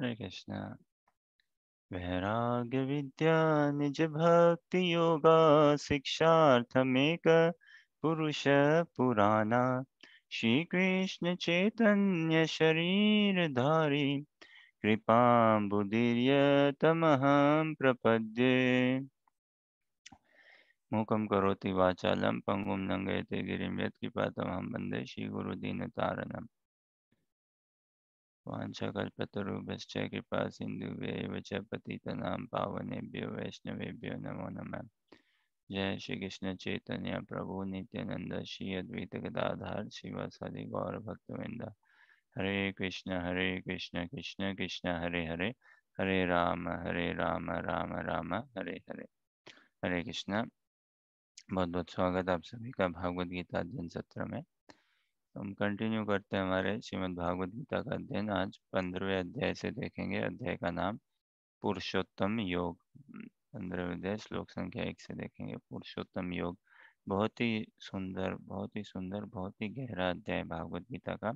हरे कृष्णा वैराग्य विद्या निज भक्ति योगा शिक्षार्थमेक पुरुष पुराना श्री कृष्ण चैतन्य शरीरधारी कृपां बुदीर्यतमहं प्रपद्य मुखम करोति वाचालं पङ्गुं बंदे श्री गुरु दीन श्रीगुरुदीनतारणम् वांछा कल्पतरूपश्च कृपा सिन्धुभ्यैव च पतितनां पावनेभ्यो वैष्णवेभ्यो नमो नम जय श्री कृष्ण चैतन्य प्रभु नित्यानंद श्री अद्वैत गदाधर शिव सदि गौर भक्तविंद हरे कृष्ण हरे कृष्ण कृष्ण कृष्ण हरे हरे हरे राम हरे राम राम राम हरे हरे हरे कृष्ण बहुत बहुत स्वागत आप सभी का भागवत गीता अध्ययन सत्र में तो हम कंटिन्यू करते हैं हमारे श्रीमद् भागवत गीता का अध्ययन आज पंद्रहवें अध्याय से देखेंगे अध्याय का नाम पुरुषोत्तम योग हम्म, पंद्रहवें अध्याय श्लोक संख्या एक से देखेंगे पुरुषोत्तम योग बहुत ही सुंदर बहुत ही सुंदर बहुत ही गहरा अध्याय भागवत गीता का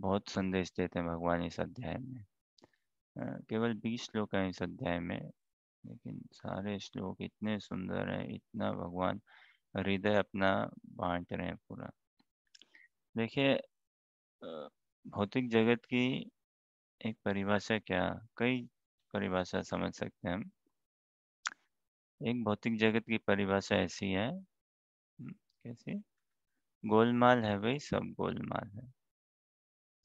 बहुत संदेश देते हैं भगवान इस अध्याय में केवल बीस श्लोक हैं इस अध्याय में लेकिन सारे श्लोक इतने सुंदर हैं इतना भगवान हृदय अपना बांट रहे हैं पूरा देखिए भौतिक जगत की एक परिभाषा क्या कई परिभाषा समझ सकते हैं हम। एक भौतिक जगत की परिभाषा ऐसी है हम्म, कैसी गोलमाल है भाई सब गोलमाल है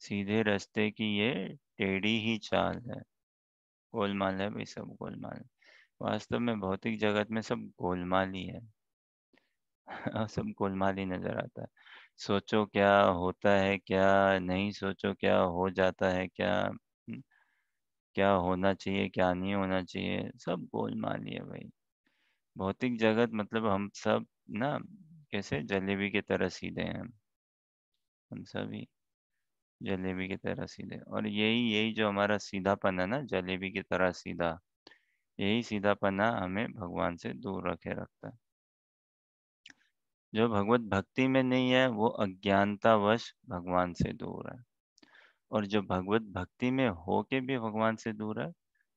सीधे रास्ते की ये टेढ़ी ही चाल है गोलमाल है भाई सब गोलमाल है वास्तव में भौतिक जगत में सब गोलमाल ही है सब गोलमाल ही नजर आता है सोचो क्या होता है क्या नहीं सोचो क्या हो जाता है क्या हम्म, क्या होना चाहिए क्या नहीं होना चाहिए सब गोल मालिए भाई भौतिक जगत मतलब हम सब ना कैसे जलेबी की तरह सीधे हैं हम सभी जलेबी की तरह सीधे और यही यही जो हमारा सीधापन है ना जलेबी की तरह सीधा यही सीधापना हमें भगवान से दूर रखे रखता है जो भगवत भक्ति में नहीं है वो अज्ञानतावश भगवान से दूर है और जो भगवत भक्ति में हो के भी भगवान से दूर है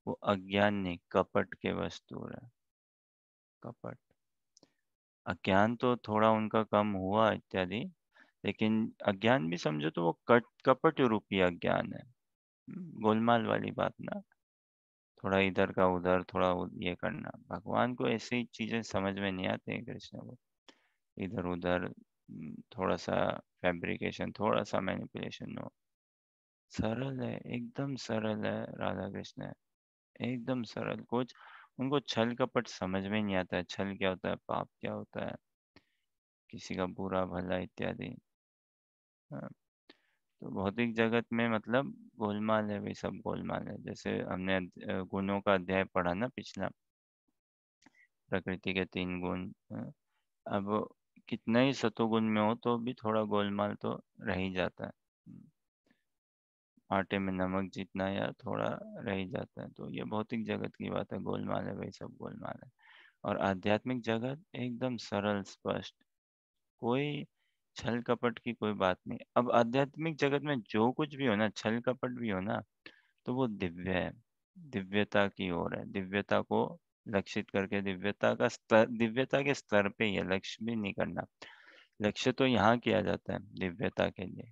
वो अज्ञान ने कपट के वश दूर है कपट अज्ञान तो थोड़ा उनका कम हुआ इत्यादि लेकिन अज्ञान भी समझो तो वो कट कपट रूपी अज्ञान है गोलमाल वाली बात ना थोड़ा इधर का उधर थोड़ा ये करना भगवान को ऐसी चीजें समझ में नहीं आते है कृष्ण को इधर उधर थोड़ा सा फैब्रिकेशन थोड़ा सा मैनिपुलेशन हो सरल है एकदम सरल है राधा कृष्ण है एकदम सरल कुछ उनको छल कपट समझ में नहीं आता है छल क्या होता है पाप क्या होता है किसी का बुरा भला इत्यादि हाँ। तो भौतिक जगत में मतलब गोलमाल है वे सब गोलमाल है जैसे हमने गुणों का अध्याय पढ़ा ना पिछला प्रकृति के तीन गुण हाँ। अब कितना ही सतोगुण में हो तो भी थोड़ा गोलमाल तो रह ही जाता है आटे में नमक जितना या थोड़ा रह ही जाता है तो ये भौतिक जगत की बात है गोलमाल है भाई सब गोलमाल है और आध्यात्मिक जगत एकदम सरल स्पष्ट कोई छल कपट की कोई बात नहीं अब आध्यात्मिक जगत में जो कुछ भी हो ना छल कपट भी हो ना तो वो दिव्य है दिव्यता की ओर है दिव्यता को लक्षित करके दिव्यता का स्तर दिव्यता के स्तर पे ही है लक्ष्य भी नहीं करना लक्ष्य तो यहाँ किया जाता है दिव्यता के लिए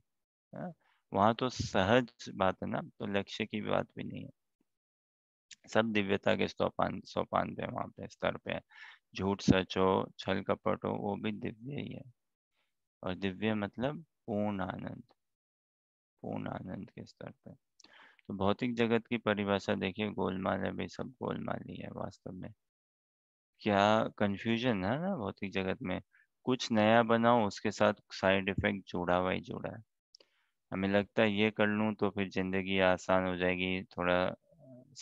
हाँ, वहां तो सहज बात है ना तो लक्ष्य की बात भी नहीं है सब दिव्यता के सोपान सोपान पे वहां पे स्तर पे है झूठ सच हो छल कपट हो वो भी दिव्य ही है और दिव्य मतलब पूर्ण आनंद पूर्ण आनंद के स्तर पर तो भौतिक जगत की परिभाषा देखिए गोलमाल है भाई सब गोलमाल ही है वास्तव में क्या कंफ्यूजन है ना भौतिक जगत में कुछ नया बनाओ उसके साथ साइड इफेक्ट जुड़ा हुआ ही जुड़ा है हमें लगता है ये कर लूँ तो फिर ज़िंदगी आसान हो जाएगी थोड़ा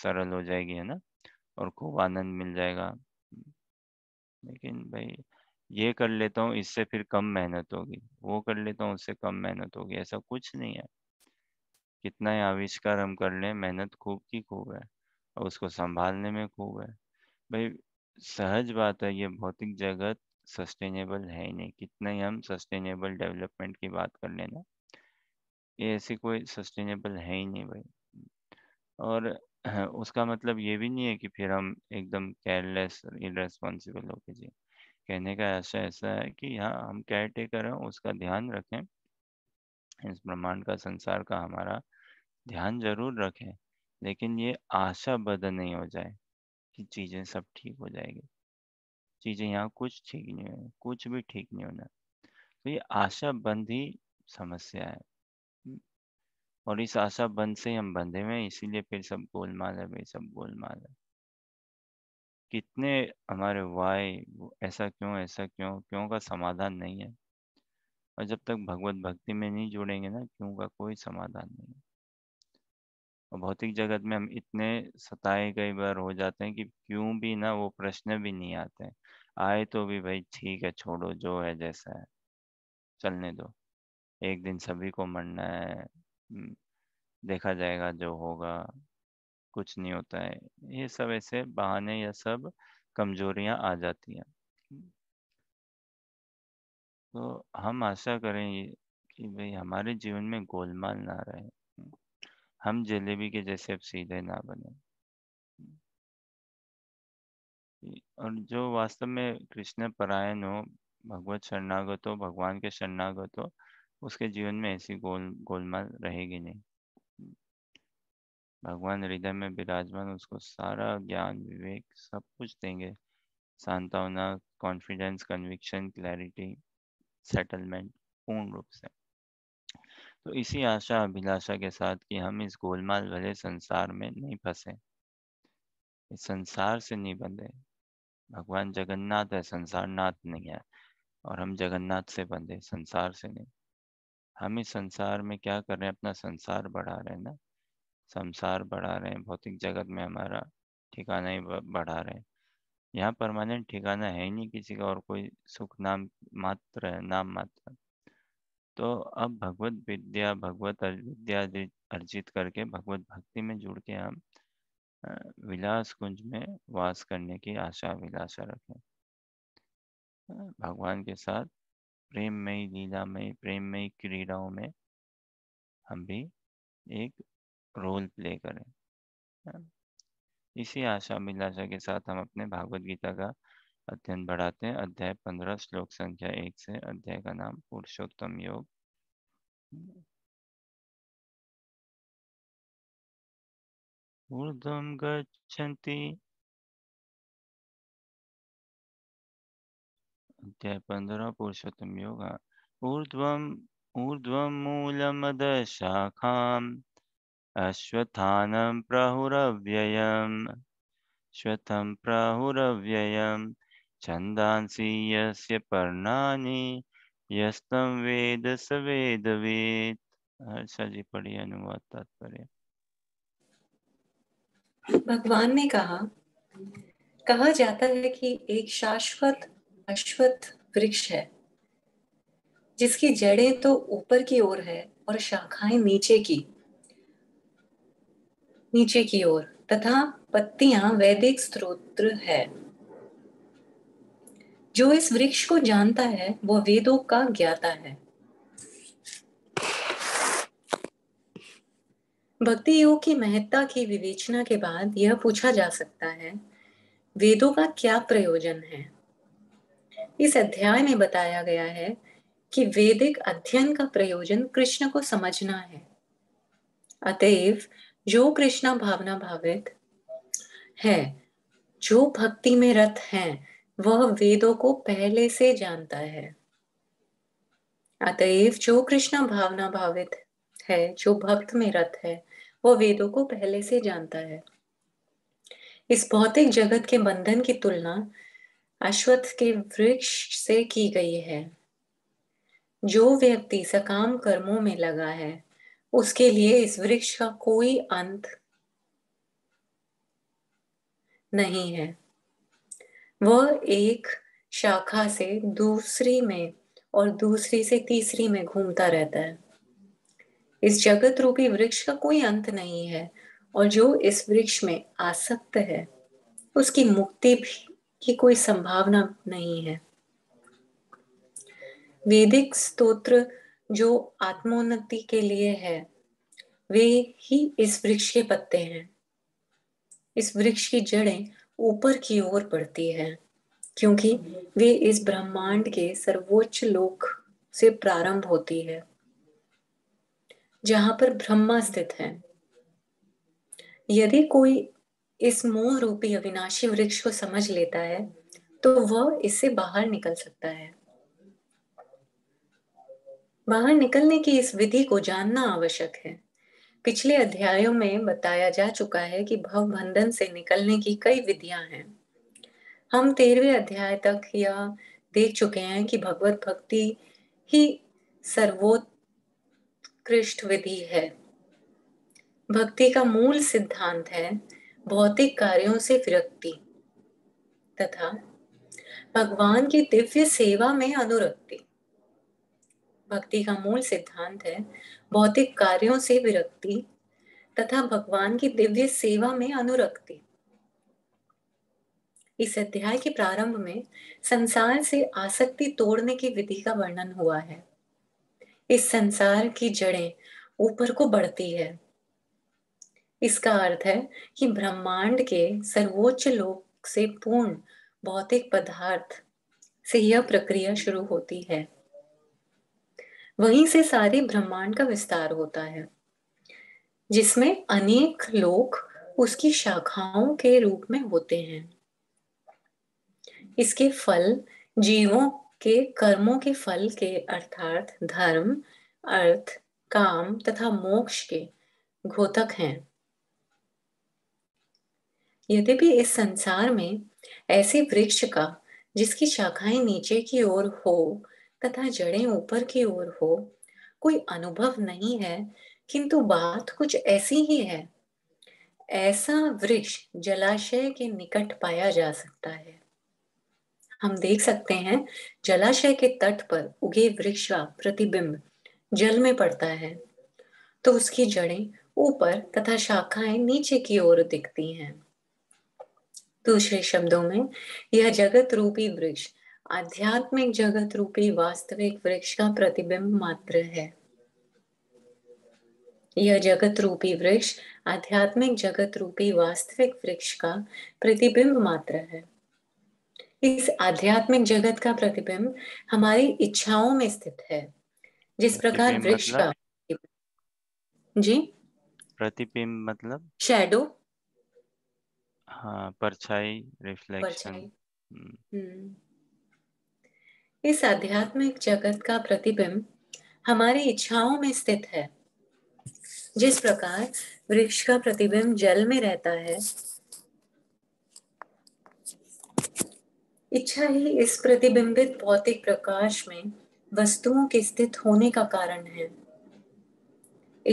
सरल हो जाएगी है ना और खूब आनंद मिल जाएगा लेकिन भाई ये कर लेता हूँ इससे फिर कम मेहनत होगी वो कर लेता हूँ उससे कम मेहनत होगी ऐसा कुछ नहीं है कितना ही आविष्कार हम कर लें मेहनत खूब की खूब है और उसको संभालने में खूब है भाई सहज बात है ये भौतिक जगत सस्टेनेबल है ही नहीं कितना ही हम सस्टेनेबल डेवलपमेंट की बात कर लेना ये ऐसी कोई सस्टेनेबल है ही नहीं भाई और उसका मतलब ये भी नहीं है कि फिर हम एकदम केयरलेस इनरेस्पॉन्सिबल हो जी कहने का ऐसा ऐसा है कि हाँ हम केयर टेकर हैं उसका ध्यान रखें इस ब्रह्मांड का संसार का हमारा ध्यान जरूर रखें लेकिन ये आशा बद नहीं हो जाए कि चीज़ें सब ठीक हो जाएगी चीज़ें यहाँ कुछ ठीक नहीं है कुछ भी ठीक नहीं होना तो ये आशा बंद ही समस्या है और इस आशा बंद से हम बंधे हुए हैं इसीलिए फिर सब गोलमाल है भाई सब गोलमाल है कितने हमारे वाय ऐसा क्यों ऐसा क्यों क्यों का समाधान नहीं है और जब तक भगवत भक्ति में नहीं जुड़ेंगे ना क्यों का कोई समाधान नहीं और भौतिक जगत में हम इतने सताए कई बार हो जाते हैं कि क्यों भी ना वो प्रश्न भी नहीं आते आए तो भी भाई ठीक है छोड़ो जो है जैसा है चलने दो एक दिन सभी को मरना है हम्म, देखा जाएगा जो होगा कुछ नहीं होता है ये सब ऐसे बहाने या सब कमजोरियां आ जाती हैं तो हम आशा करें कि भाई हमारे जीवन में गोलमाल ना रहे हम जलेबी के जैसे अब सीधे ना बने और जो वास्तव में कृष्ण परायण हो भगवत शरणागत हो भगवान के शरणागत हो उसके जीवन में ऐसी गोल गोलमाल रहेगी नहीं भगवान हृदय में विराजमान उसको सारा ज्ञान विवेक सब कुछ देंगे सांतावना कॉन्फिडेंस कन्विक्शन क्लैरिटी सेटलमेंट पूर्ण रूप से तो इसी आशा अभिलाषा के साथ कि हम इस गोलमाल भले संसार में नहीं फंसे इस संसार से नहीं बंधे भगवान जगन्नाथ है संसार नाथ नहीं है और हम जगन्नाथ से बंधे संसार से नहीं हम इस संसार में क्या कर रहे हैं अपना संसार बढ़ा रहे हैं ना संसार बढ़ा रहे हैं भौतिक जगत में हमारा ठिकाना ही बढ़ा रहे हैं यहाँ परमानेंट ठिकाना है ही नहीं किसी का और कोई सुख नाम मात्र है नाम मात्र तो अब भगवत विद्या भगवत विद्या अर्जित करके भगवत भक्ति में जुड़ के हम विलास कुंज में वास करने की आशा विलासा रखें भगवान के साथ प्रेम में ही लीला में प्रेम में ही क्रीड़ाओं में हम भी एक रोल प्ले करें इसी आशा विलासा के साथ हम अपने भागवत गीता का अध्ययन बढ़ाते हैं अध्याय पंद्रह श्लोक संख्या एक से अध्याय का नाम पुरुषोत्तम योग ऊर्धम गच्छन्ति अध्याय पंद्रह पुरुषोत्तम योग ऊर्ध्वम ऊर्ध्वमूलमदशाखाम् अश्वत्थानं प्राहुरव्ययम् श्वतं प्राहुरव्ययम् भगवान ने कहा कहा जाता है कि एक शाश्वत अश्वत्थ वृक्ष है जिसकी जड़ें तो ऊपर की ओर है और शाखाएं नीचे की नीचे की ओर तथा पत्तियां वैदिक स्त्रोत्र है जो इस वृक्ष को जानता है वह वेदों का ज्ञाता है भक्ति योग की महत्ता की विवेचना के बाद यह पूछा जा सकता है वेदों का क्या प्रयोजन है इस अध्याय में बताया गया है कि वेदिक अध्ययन का प्रयोजन कृष्ण को समझना है अतएव जो कृष्णा भावना भावित है जो भक्ति में रथ हैं वह वेदों को पहले से जानता है अतएव जो कृष्ण भावना भावित है जो भक्त में रत है वह वेदों को पहले से जानता है इस भौतिक जगत के बंधन की तुलना अश्वत्थ के वृक्ष से की गई है जो व्यक्ति सकाम कर्मों में लगा है उसके लिए इस वृक्ष का कोई अंत नहीं है वह एक शाखा से दूसरी में और दूसरी से तीसरी में घूमता रहता है इस जगत रूपी वृक्ष का कोई अंत नहीं है और जो इस वृक्ष में आसक्त है उसकी मुक्ति भी की कोई संभावना नहीं है वेदिक स्तोत्र जो आत्मोन्नति के लिए है वे ही इस वृक्ष के पत्ते हैं इस वृक्ष की जड़ें ऊपर की ओर बढ़ती है क्योंकि वे इस ब्रह्मांड के सर्वोच्च लोक से प्रारंभ होती है जहां पर ब्रह्मा स्थित है यदि कोई इस मोह रूपी अविनाशी वृक्ष को समझ लेता है तो वह इससे बाहर निकल सकता है बाहर निकलने की इस विधि को जानना आवश्यक है पिछले अध्यायों में बताया जा चुका है कि भव बंधन से निकलने की कई विधियां हैं हम तेरहवें अध्याय तक यह देख चुके हैं कि भगवत भक्ति ही सर्वोत्कृष्ट विधि है भक्ति का मूल सिद्धांत है भौतिक कार्यों से विरक्ति तथा भगवान की दिव्य सेवा में अनुरक्ति भक्ति का मूल सिद्धांत है भौतिक कार्यों से विरक्ति तथा भगवान की दिव्य सेवा में अनुरक्ति इस अध्याय के प्रारंभ में संसार से आसक्ति तोड़ने की विधि का वर्णन हुआ है इस संसार की जड़ें ऊपर को बढ़ती है इसका अर्थ है कि ब्रह्मांड के सर्वोच्च लोक से पूर्ण भौतिक पदार्थ से यह प्रक्रिया शुरू होती है वहीं से सारे ब्रह्मांड का विस्तार होता है जिसमें अनेक लोक उसकी शाखाओं के रूप में होते हैं इसके फल जीवों के कर्मों के फल के अर्थात धर्म अर्थ काम तथा मोक्ष के घोतक हैं भी इस संसार में ऐसे वृक्ष का जिसकी शाखाएं नीचे की ओर हो तथा जड़ें ऊपर की ओर हो कोई अनुभव नहीं है किंतु बात कुछ ऐसी ही है ऐसा वृक्ष जलाशय के निकट पाया जा सकता है हम देख सकते हैं जलाशय के तट पर उगे वृक्ष का प्रतिबिंब जल में पड़ता है तो उसकी जड़ें ऊपर तथा शाखाएं नीचे की ओर दिखती हैं दूसरे शब्दों में यह जगत रूपी वृक्ष आध्यात्मिक जगत रूपी वास्तविक वृक्ष का प्रतिबिंब मात्र है यह जगत रूपी वृक्ष आध्यात्मिक जगत रूपी वास्तविक वृक्ष का प्रतिबिंब मात्र है इस आध्यात्मिक जगत का प्रतिबिंब हमारी इच्छाओं में स्थित है जिस प्रकार वृक्ष का मतलब? जी प्रतिबिंब मतलब शेडो हाँ परछाई रिफ्लेक्शन परछाई। हम्म। हम्म। इस आध्यात्मिक जगत का प्रतिबिंब हमारी इच्छाओं में स्थित है जिस प्रकार वृक्ष का प्रतिबिंब जल में रहता है इच्छा ही इस प्रतिबिंबित भौतिक प्रकाश में वस्तुओं के स्थित होने का कारण है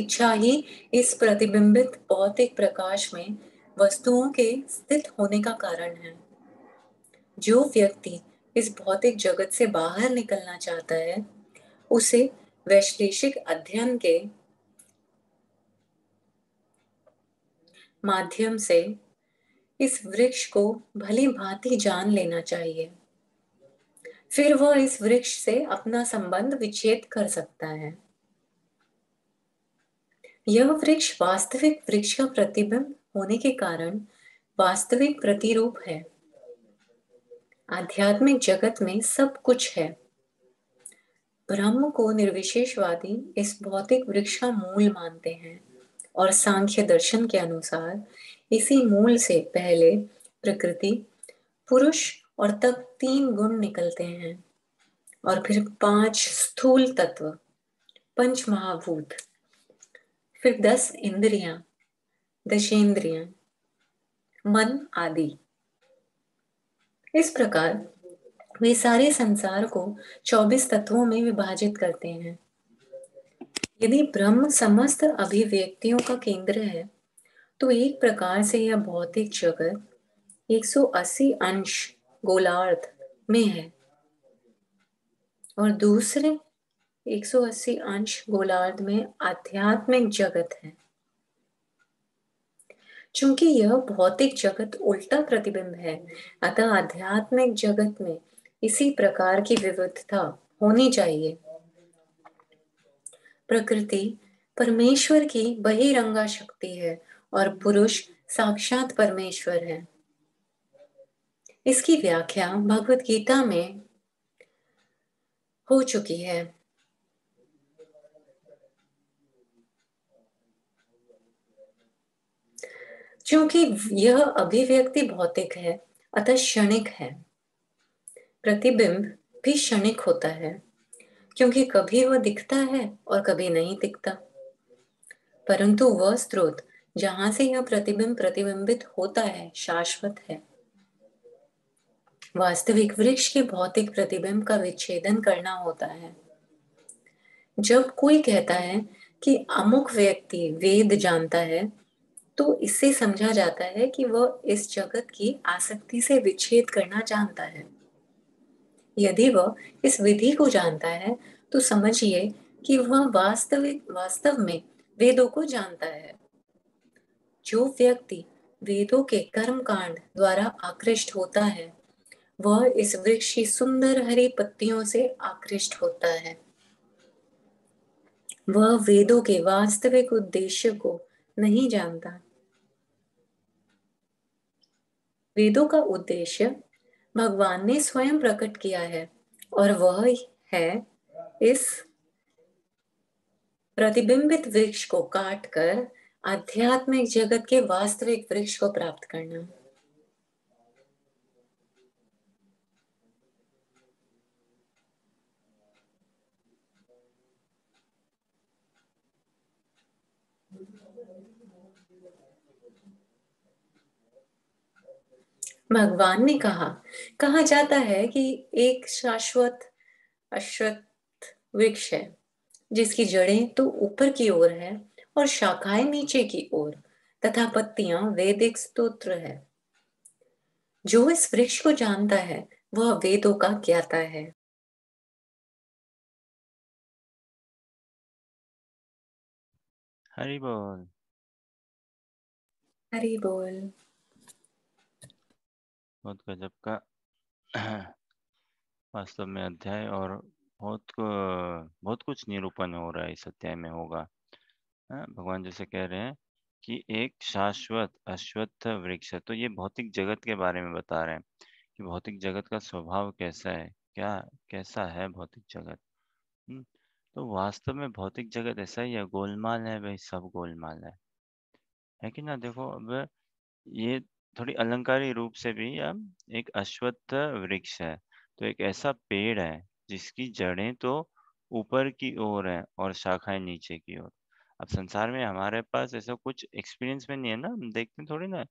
इच्छा ही इस प्रतिबिंबित भौतिक प्रकाश में वस्तुओं के स्थित होने का कारण है जो व्यक्ति इस भौतिक जगत से बाहर निकलना चाहता है उसे वैश्लेषिक अध्ययन के माध्यम से इस वृक्ष को भली भांति जान लेना चाहिए फिर वह इस वृक्ष से अपना संबंध विच्छेद कर सकता है यह वृक्ष वास्तविक वृक्ष का प्रतिबिंब होने के कारण वास्तविक प्रतिरूप है आध्यात्मिक जगत में सब कुछ है ब्रह्म को निर्विशेषवादी इस भौतिक वृक्ष का मूल मानते हैं और सांख्य दर्शन के अनुसार इसी मूल से पहले प्रकृति पुरुष और तक तीन गुण निकलते हैं और फिर पांच स्थूल तत्व पंच महाभूत फिर दस इंद्रियां दशेंद्रियां मन आदि इस प्रकार वे सारे संसार को 24 तत्वों में विभाजित करते हैं यदि ब्रह्म समस्त अभिव्यक्तियों का केंद्र है तो एक प्रकार से यह भौतिक जगत 180 अंश गोलार्ध में है और दूसरे 180 अंश गोलार्ध में आध्यात्मिक जगत है चूंकि यह भौतिक जगत उल्टा प्रतिबिंब है अतः आध्यात्मिक जगत में इसी प्रकार की विविधता होनी चाहिए प्रकृति परमेश्वर की बहिरंगा शक्ति है और पुरुष साक्षात परमेश्वर है इसकी व्याख्या भगवत गीता में हो चुकी है क्योंकि यह अभिव्यक्ति भौतिक है अतः क्षणिक है प्रतिबिंब भी क्षणिक होता है क्योंकि कभी वह दिखता है और कभी नहीं दिखता परंतु वह स्रोत जहां से यह प्रतिबिंब प्रतिबिंबित होता है शाश्वत है वास्तविक वृक्ष के भौतिक प्रतिबिंब का विच्छेदन करना होता है जब कोई कहता है कि अमुक व्यक्ति वेद जानता है तो इससे समझा जाता है कि वह इस जगत की आसक्ति से विच्छेद करना जानता है यदि वह इस विधि को जानता है तो समझिए कि वह वास्तविक वास्तव में वेदों को जानता है जो व्यक्ति वेदों के कर्म कांड द्वारा आकृष्ट होता है वह इस वृक्ष की सुंदर हरी पत्तियों से आकृष्ट होता है वह वेदों के वास्तविक उद्देश्य को नहीं जानता वेदों का उद्देश्य भगवान ने स्वयं प्रकट किया है और वह है इस प्रतिबिंबित वृक्ष को काटकर आध्यात्मिक जगत के वास्तविक वृक्ष को प्राप्त करना भगवान ने कहा कहा जाता है कि एक शाश्वत अश्वत वृक्ष है जिसकी जड़ें तो ऊपर की ओर है और शाखाएं नीचे की ओर तथा पत्तियां वैदिक स्तोत्र है जो इस वृक्ष को जानता है वह वेदों का ज्ञाता है हरी बोल हरी बोल बहुत गजब का वास्तव में अध्याय और बहुत बहुत कुछ निरूपण हो रहा है इस अध्याय में होगा हाँ, भगवान जैसे कह रहे हैं कि एक शाश्वत अश्वत्थ वृक्ष है तो ये भौतिक जगत के बारे में बता रहे हैं कि भौतिक जगत का स्वभाव कैसा है क्या कैसा है भौतिक जगत हम्म, तो वास्तव में भौतिक जगत ऐसा ही है गोलमाल है भाई सब गोलमाल है है कि ना देखो अब ये थोड़ी अलंकारी रूप से भी अब एक अश्वत्थ वृक्ष है तो एक ऐसा पेड़ है जिसकी जड़ें तो ऊपर की ओर है और शाखाएं नीचे की ओर अब संसार में हमारे पास ऐसा कुछ एक्सपीरियंस में नहीं है ना हम देखते हैं थोड़ी ना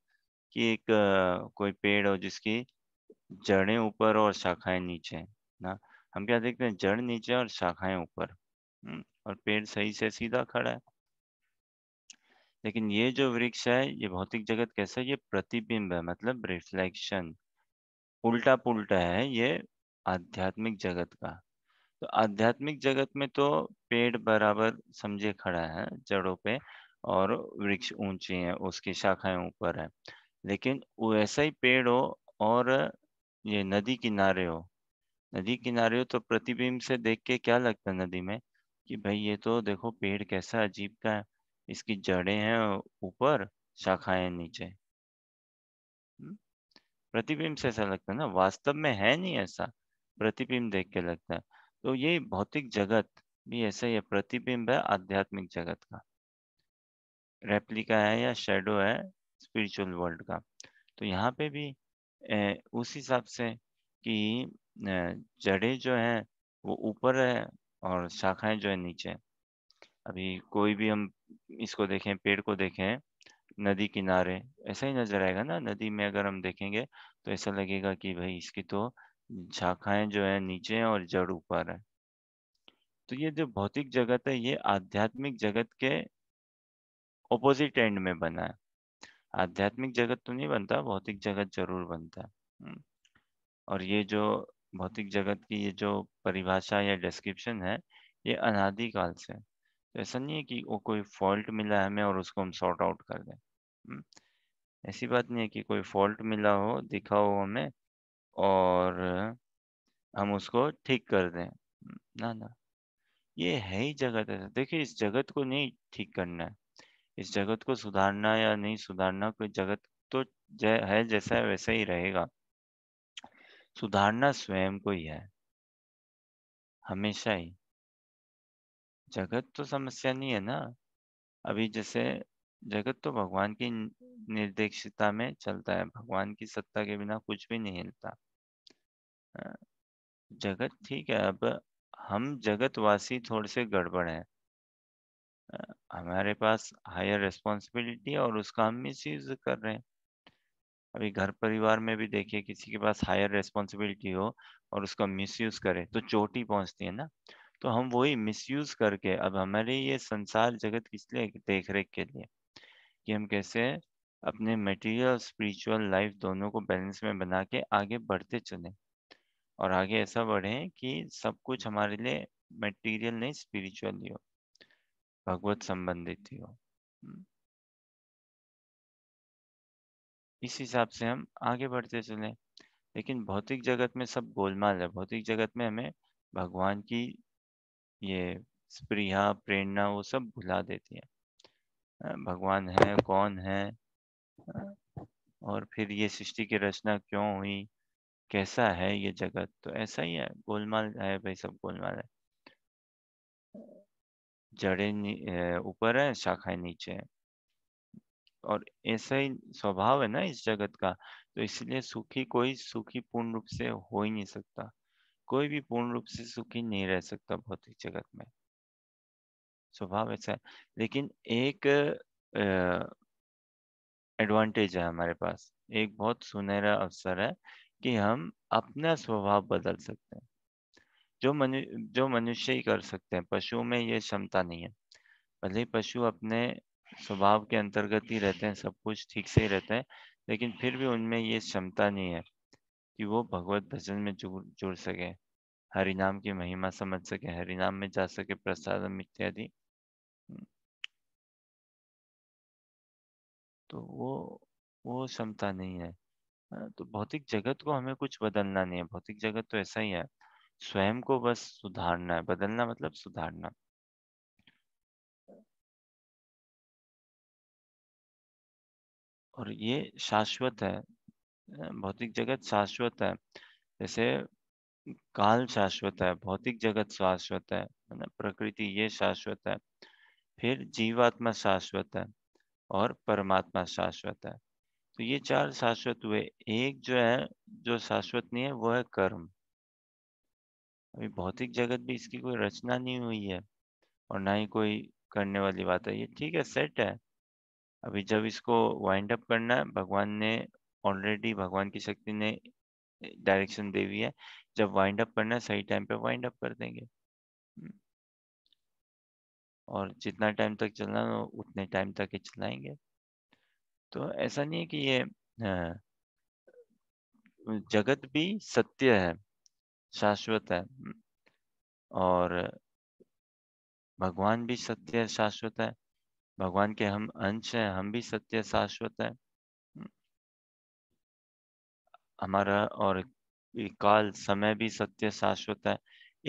कि एक आ, कोई पेड़ हो जिसकी जड़ें ऊपर और शाखाएं नीचे ना हम क्या देखते हैं जड़ नीचे और शाखाएं ऊपर हम्म, और पेड़ सही से सीधा खड़ा है लेकिन ये जो वृक्ष है ये भौतिक जगत कैसा है ये प्रतिबिंब है मतलब रिफ्लेक्शन उल्टा पुल्टा है ये आध्यात्मिक जगत का तो आध्यात्मिक जगत में तो पेड़ बराबर समझे खड़ा है जड़ों पे और वृक्ष ऊंचे हैं उसकी शाखाएं ऊपर है लेकिन वैसा ही पेड़ हो और ये नदी किनारे हो नदी किनारे हो तो प्रतिबिंब से देख के क्या लगता है नदी में कि भाई ये तो देखो पेड़ कैसा अजीब का है इसकी जड़ें हैं ऊपर शाखाएं नीचे हम्म? प्रतिबिंब से ऐसा लगता है ना वास्तव में है नहीं ऐसा प्रतिबिंब देख के लगता है तो ये भौतिक जगत भी ऐसा ही है प्रतिबिंब है आध्यात्मिक जगत का रेप्लिका है या शेडो है स्पिरिचुअल वर्ल्ड का तो यहाँ पे भी ए, उस हिसाब से कि जड़ें जो हैं वो ऊपर है और शाखाएं जो है नीचे अभी कोई भी हम इसको देखें पेड़ को देखें नदी किनारे ऐसा ही नजर आएगा ना नदी में अगर हम देखेंगे तो ऐसा लगेगा कि भाई इसकी तो शाखाएं जो है नीचे हैं और जड़ ऊपर है तो ये जो भौतिक जगत है ये आध्यात्मिक जगत के ऑपोजिट एंड में बना है आध्यात्मिक जगत तो नहीं बनता भौतिक जगत जरूर बनता है हम्म। और ये जो भौतिक जगत की ये जो परिभाषा या डिस्क्रिप्शन है ये अनादि काल से तो ऐसा नहीं है कि वो कोई फॉल्ट मिला हमें और उसको हम सॉर्ट आउट कर दें हम्म, ऐसी बात नहीं है कि कोई फॉल्ट मिला हो दिखा हो हमें और हम उसको ठीक कर दें हम्म, ना ना ये है ही जगत ऐसा देखिए इस जगत को नहीं ठीक करना है इस जगत को सुधारना या नहीं सुधारना कोई जगत तो जै, है जैसा है वैसा ही रहेगा सुधारना स्वयं को ही है हमेशा ही जगत तो समस्या नहीं है ना अभी जैसे जगत तो भगवान की निर्देशिता में चलता है भगवान की सत्ता के बिना कुछ भी नहीं हिलता जगत ठीक है अब हम जगतवासी थोड़े से गड़बड़ है हमारे पास हायर रिस्पॉन्सिबिलिटी है और उसका हम मिस यूज कर रहे हैं अभी घर परिवार में भी देखिए किसी के पास हायर रिस्पॉन्सिबिलिटी हो और उसका मिस यूज करे तो चोट ही पहुंचती है ना तो हम वही मिसयूज करके अब हमारे ये संसार जगत किस लिए देख रेख के लिए कि हम कैसे अपने मटेरियल और स्पिरिचुअल लाइफ दोनों को बैलेंस में बना के आगे बढ़ते चले और आगे ऐसा बढ़ें कि सब कुछ हमारे लिए मटेरियल नहीं स्पिरिचुअल ही हो भगवत संबंधित ही हो हम्म। इस हिसाब से हम आगे बढ़ते चले लेकिन भौतिक जगत में सब गोलमाल है भौतिक जगत में हमें भगवान की ये स्प्रिया प्रेरणा वो सब भुला देती है भगवान है कौन है और फिर ये सृष्टि की रचना क्यों हुई कैसा है ये जगत तो ऐसा ही है गोलमाल है भाई सब गोलमाल है जड़े ऊपर है शाखाएं नीचे है और ऐसा ही स्वभाव है ना इस जगत का तो इसलिए सुखी कोई सुखी पूर्ण रूप से हो ही नहीं सकता कोई भी पूर्ण रूप से सुखी नहीं रह सकता भौतिक जगत में स्वभाव ऐसा है लेकिन एक एडवांटेज है हमारे पास एक बहुत सुनहरा अवसर है कि हम अपना स्वभाव बदल सकते हैं जो मनु जो मनुष्य ही कर सकते हैं पशुओं में ये क्षमता नहीं है भले ही पशु अपने स्वभाव के अंतर्गत ही रहते हैं सब कुछ ठीक से ही रहते हैं लेकिन फिर भी उनमें ये क्षमता नहीं है कि वो भगवत भजन में जुड़ जुड़ सके हरिनाम की महिमा समझ सके हरिनाम में जा सके प्रसाद इत्यादि तो वो वो क्षमता नहीं है तो भौतिक जगत को हमें कुछ बदलना नहीं है भौतिक जगत तो ऐसा ही है स्वयं को बस सुधारना है बदलना मतलब सुधारना और ये शाश्वत है भौतिक जगत शाश्वत है जैसे काल शाश्वत है भौतिक जगत शाश्वत है मतलब प्रकृति ये शाश्वत है फिर जीवात्मा शाश्वत है और परमात्मा शाश्वत है तो ये चार शाश्वत हुए एक जो है जो शाश्वत नहीं है वो है कर्म अभी भौतिक जगत भी इसकी कोई रचना नहीं हुई है और ना ही कोई करने वाली बात है ये ठीक है सेट है अभी जब इसको वाइंड अप करना है भगवान ने ऑलरेडी भगवान की शक्ति ने डायरेक्शन दे हुई है जब वाइंड अप करना है सही टाइम पे वाइंड अप कर देंगे हम्म। और जितना टाइम तक चलना है उतने टाइम तक ही चलाएंगे तो ऐसा नहीं है कि ये जगत भी सत्य है शाश्वत है हम्म। और भगवान भी सत्य शाश्वत है भगवान के हम अंश हैं हम भी सत्य शाश्वत हैं हमारा और काल समय भी सत्य शाश्वत है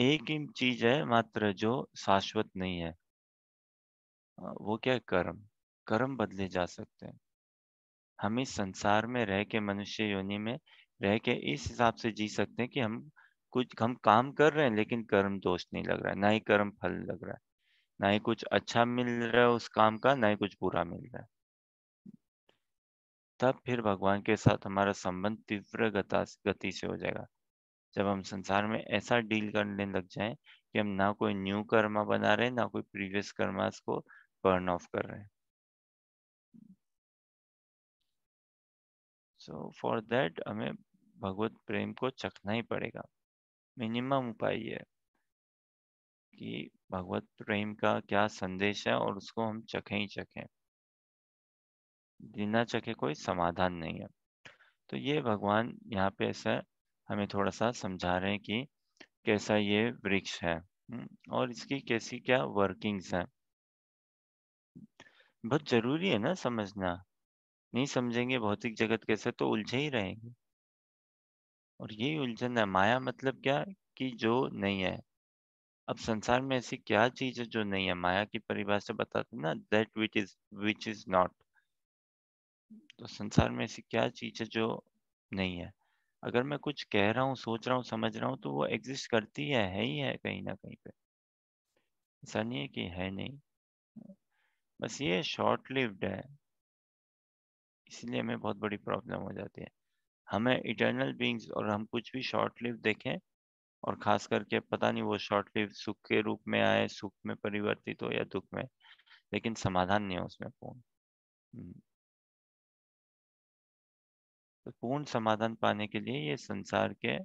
एक ही चीज है मात्र जो शाश्वत नहीं है वो क्या है कर्म कर्म बदले जा सकते हैं हम इस संसार में रह के मनुष्य योनि में रह के इस हिसाब से जी सकते हैं कि हम कुछ हम काम कर रहे हैं लेकिन कर्म दोष नहीं लग रहा है ना ही कर्म फल लग रहा है ना ही कुछ अच्छा मिल रहा है उस काम का ना ही कुछ बुरा मिल रहा है तब फिर भगवान के साथ हमारा संबंध तीव्र गति से हो जाएगा जब हम संसार में ऐसा डील करने लग जाएं कि हम ना कोई न्यू कर्मा बना रहे ना कोई प्रीवियस कर्मा को बर्न ऑफ कर रहे हैं सो फॉर दैट हमें भगवत प्रेम को चखना ही पड़ेगा मिनिमम उपाय ये है कि भगवत प्रेम का क्या संदेश है और उसको हम चखें ही चखें बिना चखे कोई समाधान नहीं है तो ये भगवान यहाँ पे ऐसा हमें थोड़ा सा समझा रहे हैं कि कैसा ये वृक्ष है हम्म, और इसकी कैसी क्या वर्किंग्स है बहुत जरूरी है ना समझना नहीं समझेंगे भौतिक जगत कैसे तो उलझे ही रहेंगे और यही उलझन है माया मतलब क्या कि जो नहीं है अब संसार में ऐसी क्या चीज है जो नहीं है माया की परिभाषा बताते ना that which is which is not तो संसार में ऐसी क्या चीज है जो नहीं है अगर मैं कुछ कह रहा हूँ सोच रहा हूँ समझ रहा हूँ तो वो एग्जिस्ट करती है है ही है कहीं ना कहीं पे ऐसा नहीं है कि है नहीं बस ये शॉर्ट लिव्ड है इसलिए हमें बहुत बड़ी प्रॉब्लम हो जाती है हमें इटर्नल बींग्स और हम कुछ भी शॉर्ट लिव देखें और खास करके पता नहीं वो शॉर्ट लिव सुख के रूप में आए सुख में परिवर्तित हो या दुख में लेकिन समाधान नहीं है उसमें पूर्ण हम्म। तो पूर्ण समाधान पाने के लिए ये संसार के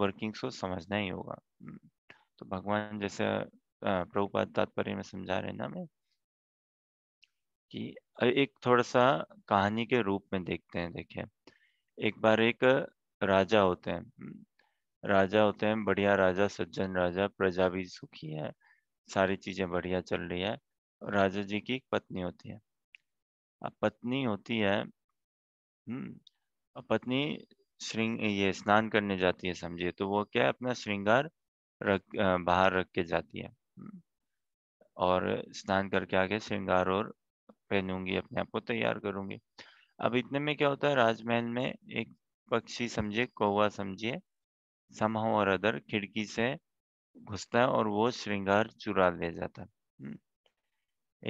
वर्किंग्स को समझना ही होगा हम्म, तो भगवान जैसे प्रभुपाद तात्पर्य में समझा रहे ना मैं कि एक थोड़ा सा कहानी के रूप में देखते हैं देखिए एक बार एक राजा होते हैं हम्म, राजा होते हैं बढ़िया राजा सज्जन राजा प्रजा भी सुखी है सारी चीजें बढ़िया चल रही है राजा जी की पत्नी होती है अब पत्नी होती है हम्म पत्नी श्रृंग ये स्नान करने जाती है समझिए तो वो क्या अपना श्रृंगार रख बाहर रख के जाती है हम्म। और स्नान करके आके श्रृंगार और पहनूंगी अपने आप को तैयार करूंगी अब इतने में क्या होता है राजमहल में एक पक्षी समझिए कौवा समझिए समह और अदर खिड़की से घुसता है और वो श्रृंगार चुरा ले जाता है हम्म।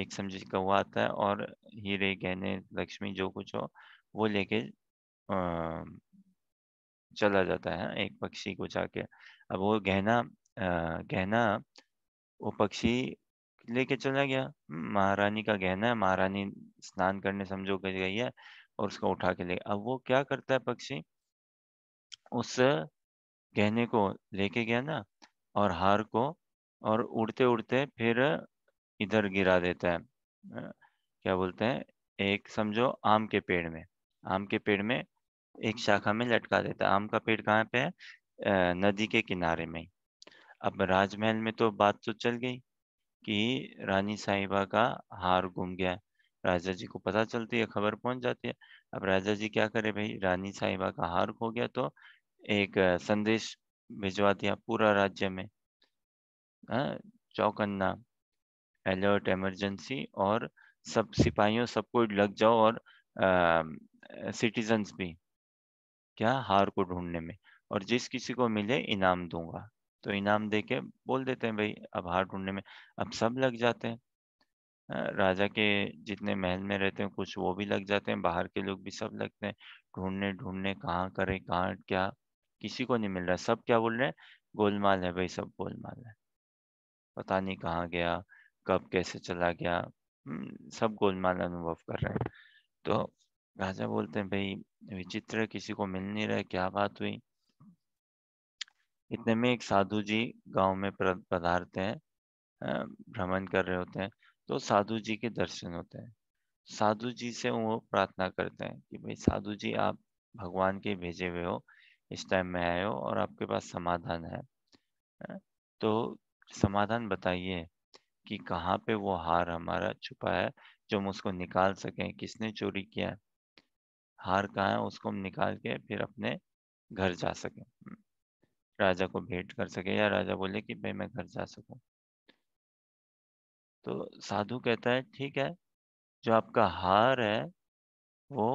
एक समझिए कौवा आता है और हीरे गहने लक्ष्मी जो कुछ हो वो लेके चला जाता है एक पक्षी को जाके अब वो गहना गहना वो पक्षी लेके चला गया महारानी का गहना है महारानी स्नान करने समझो कर गई है और उसको उठा के ले अब वो क्या करता है पक्षी उस गहने को लेके गया ना और हार को और उड़ते उड़ते फिर इधर गिरा देता है क्या बोलते हैं एक समझो आम के पेड़ में आम के पेड़ में एक शाखा में लटका देता आम का पेड़ कहाँ पे है नदी के किनारे में अब राजमहल में तो बात तो चल गई कि रानी साहिबा का हार गुम गया राजा जी को पता चलती है खबर पहुंच जाती है अब राजा जी क्या करे भाई रानी साहिबा का हार खो गया तो एक संदेश भिजवा दिया पूरा राज्य में चौकन्ना अलर्ट इमरजेंसी और सब सिपाहियों सबको लग जाओ और सिटीजन्स भी क्या हार को ढूंढने में और जिस किसी को मिले इनाम दूंगा तो इनाम दे के बोल देते हैं भाई अब हार ढूंढने में अब सब लग जाते हैं राजा के जितने महल में रहते हैं कुछ वो भी लग जाते हैं बाहर के लोग भी सब लगते हैं ढूंढने ढूंढने कहाँ करें कहाँ क्या किसी को नहीं मिल रहा सब क्या बोल रहे हैं गोलमाल है भाई सब गोलमाल है पता नहीं कहाँ गया कब कैसे चला गया हम्म, सब गोलमाल अनुभव कर रहे हैं तो राजा बोलते हैं भाई विचित्र किसी को मिल नहीं रहा क्या बात हुई इतने में एक साधु जी गांव में पधारते हैं भ्रमण कर रहे होते हैं तो साधु जी के दर्शन होते हैं साधु जी से वो प्रार्थना करते हैं कि भाई साधु जी आप भगवान के भेजे हुए हो इस टाइम में आए हो और आपके पास समाधान है तो समाधान बताइए कि कहाँ पे वो हार हमारा छुपा है जो हम उसको निकाल सकें किसने चोरी किया है हार कहाँ है उसको हम निकाल के फिर अपने घर जा सके हम्म। राजा को भेंट कर सके या राजा बोले कि भाई मैं घर जा सकूं तो साधु कहता है ठीक है जो आपका हार है वो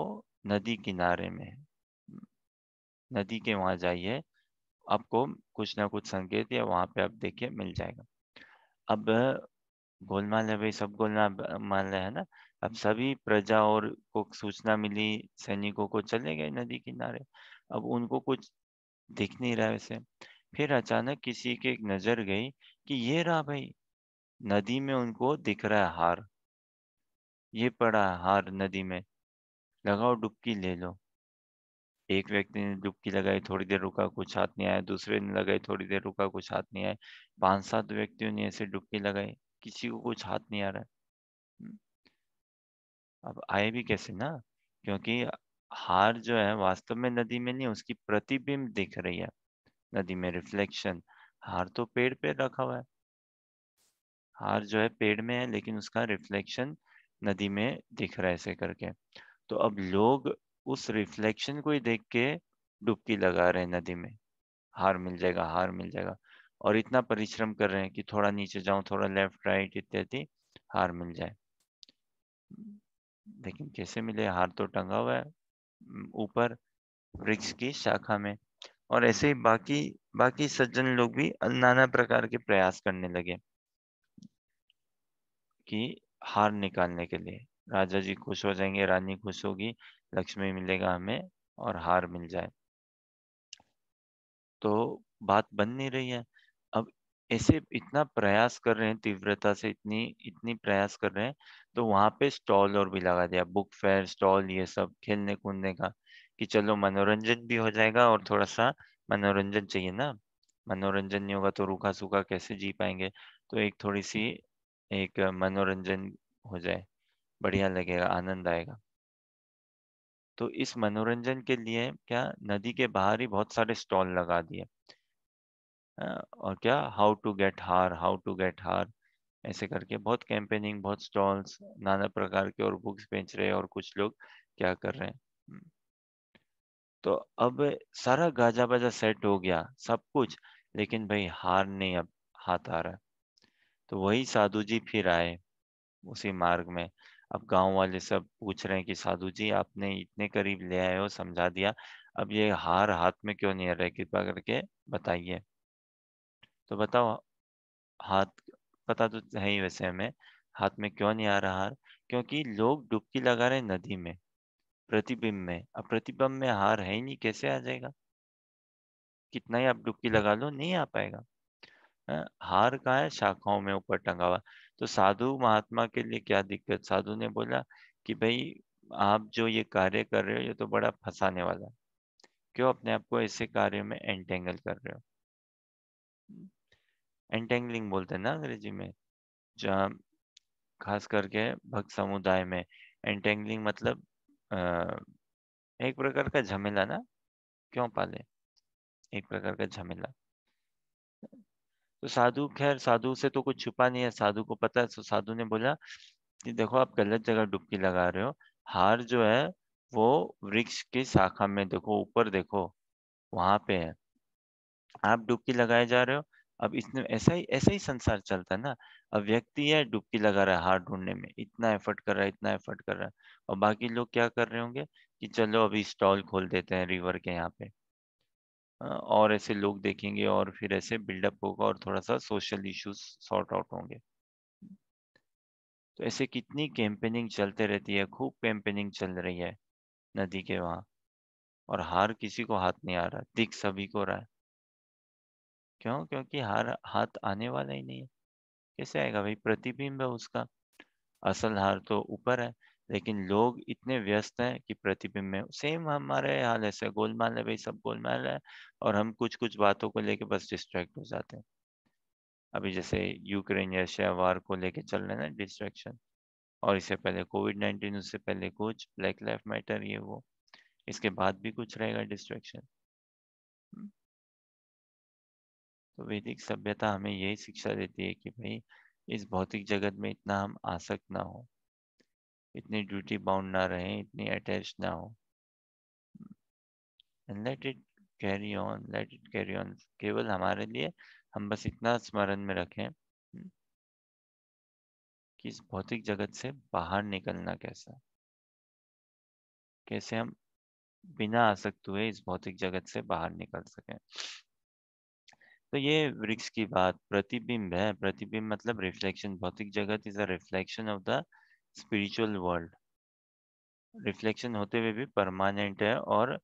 नदी किनारे में है हम्म। नदी के वहां जाइए आपको कुछ ना कुछ संकेत या वहां पे आप देखिए मिल जाएगा अब गोलमाल है भाई सब गोलमाल है ना अब सभी प्रजा और को सूचना मिली सैनिकों को चले गए नदी किनारे अब उनको कुछ दिख नहीं रहा वैसे फिर अचानक किसी के एक नजर गई कि ये रहा भाई नदी में उनको दिख रहा है हार ये पड़ा है हार नदी में लगाओ डुबकी ले लो एक व्यक्ति ने डुबकी लगाई थोड़ी देर रुका कुछ हाथ नहीं आया दूसरे ने लगाई थोड़ी देर रुका कुछ हाथ नहीं आया पांच सात व्यक्तियों ने ऐसे डुबकी लगाई किसी को कुछ हाथ नहीं आ रहा है अब आए भी कैसे ना क्योंकि हार जो है वास्तव में नदी में नहीं उसकी प्रतिबिंब दिख रही है नदी में रिफ्लेक्शन हार तो पेड़ पे रखा हुआ है हार जो है पेड़ में है लेकिन उसका रिफ्लेक्शन नदी में दिख रहा है ऐसे करके तो अब लोग उस रिफ्लेक्शन को ही देख के डुबकी लगा रहे हैं नदी में हार मिल जाएगा हार मिल जाएगा और इतना परिश्रम कर रहे हैं कि थोड़ा नीचे जाऊं थोड़ा लेफ्ट राइट इत्यादि हार मिल जाए लेकिन कैसे मिले हार तो टंगा हुआ है ऊपर वृक्ष की शाखा में और ऐसे ही बाकी बाकी सज्जन लोग भी नाना प्रकार के प्रयास करने लगे कि हार निकालने के लिए राजा जी खुश हो जाएंगे रानी खुश होगी लक्ष्मी मिलेगा हमें और हार मिल जाए तो बात बन नहीं रही है ऐसे इतना प्रयास कर रहे हैं तीव्रता से इतनी इतनी प्रयास कर रहे हैं तो वहाँ पे स्टॉल और भी लगा दिया बुक फेयर स्टॉल ये सब खेलने कूदने का कि चलो मनोरंजन भी हो जाएगा और थोड़ा सा मनोरंजन चाहिए ना मनोरंजन नहीं होगा तो रूखा सूखा कैसे जी पाएंगे तो एक थोड़ी सी एक मनोरंजन हो जाए बढ़िया लगेगा आनंद आएगा तो इस मनोरंजन के लिए क्या नदी के बाहर ही बहुत सारे स्टॉल लगा दिए और क्या how to get her how to get her ऐसे करके बहुत कैंपेनिंग बहुत स्टॉल्स नाना प्रकार के और बुक्स बेच रहे हैं और कुछ लोग क्या कर रहे हैं हम्म। तो अब सारा गाजा बाजा सेट हो गया सब कुछ लेकिन भाई हार नहीं अब हाथ आ रहा है तो वही साधु जी फिर आए उसी मार्ग में अब गांव वाले सब पूछ रहे हैं कि साधु जी आपने इतने करीब ले आए हो समझा दिया अब ये हार हाथ में क्यों नहीं आ रहा है कृपा करके बताइए तो बताओ हाथ पता तो है ही वैसे हमें हाथ में क्यों नहीं आ रहा हार क्योंकि लोग डुबकी लगा रहे नदी में प्रतिबिंब में अब प्रतिबिंब में हार है ही नहीं कैसे आ जाएगा कितना ही आप डुबकी लगा लो नहीं आ पाएगा हाँ, हार का है शाखाओं में ऊपर टंगा हुआ तो साधु महात्मा के लिए क्या दिक्कत साधु ने बोला कि भाई आप जो ये कार्य कर रहे हो ये तो बड़ा फंसाने वाला क्यों अपने आप को ऐसे कार्य में एंटेंगल कर रहे हो एंटेंगलिंग बोलते हैं ना अंग्रेजी में जहाँ खास करके भक्त समुदाय में एंटेंगलिंग मतलब आ, एक प्रकार का झमेला ना क्यों पाले एक प्रकार का झमेला तो साधु खैर साधु से तो कुछ छुपा नहीं है साधु को पता है तो साधु ने बोला कि देखो आप गलत जगह डुबकी लगा रहे हो हार जो है वो वृक्ष की शाखा में देखो ऊपर देखो वहां पे है आप डुबकी लगाए जा रहे हो अब इसमें ऐसा ही ऐसा ही संसार चलता है ना अब व्यक्ति है डुबकी लगा रहा है हार ढूंढने में इतना एफर्ट कर रहा है इतना एफर्ट कर रहा है और बाकी लोग क्या कर रहे होंगे कि चलो अभी स्टॉल खोल देते हैं रिवर के यहाँ पे और ऐसे लोग देखेंगे और फिर ऐसे बिल्डअप होगा और थोड़ा सा सोशल इश्यूज सॉर्ट आउट होंगे तो ऐसे कितनी कैंपेनिंग चलते रहती है खूब कैंपेनिंग चल रही है नदी के वहाँ और हार किसी को हाथ नहीं आ रहा दिख सभी को रहा है क्यों क्योंकि हार हाथ आने वाला ही नहीं है कैसे आएगा भाई प्रतिबिंब है उसका असल हार तो ऊपर है लेकिन लोग इतने व्यस्त हैं कि प्रतिबिंब में सेम हमारे हाल ऐसे गोलमाल है भाई सब गोलमाल है और हम कुछ कुछ बातों को लेके बस डिस्ट्रैक्ट हो जाते हैं अभी जैसे यूक्रेन रशिया वार को लेके चल रहे ना डिस्ट्रैक्शन और इससे पहले कोविड नाइन्टीन उससे पहले कुछ ब्लैक लाइफ मैटर ये वो इसके बाद भी कुछ रहेगा डिस्ट्रैक्शन तो वैदिक सभ्यता हमें यही शिक्षा देती है कि भाई इस भौतिक जगत में इतना हम आसक्त ना हो इतनी ड्यूटी बाउंड ना रहे इतनी अटैच ना हो and let it carry on let it carry on केवल हमारे लिए हम बस इतना स्मरण में रखें हम्म, कि इस भौतिक जगत से बाहर निकलना कैसा कैसे हम बिना आसक्त हुए इस भौतिक जगत से बाहर निकल सकें तो ये वृक्ष की बात प्रतिबिंब है प्रतिबिंब मतलब रिफ्लेक्शन भौतिक जगत is a reflection of the spiritual world reflection होते हुए भी परमानेंट है और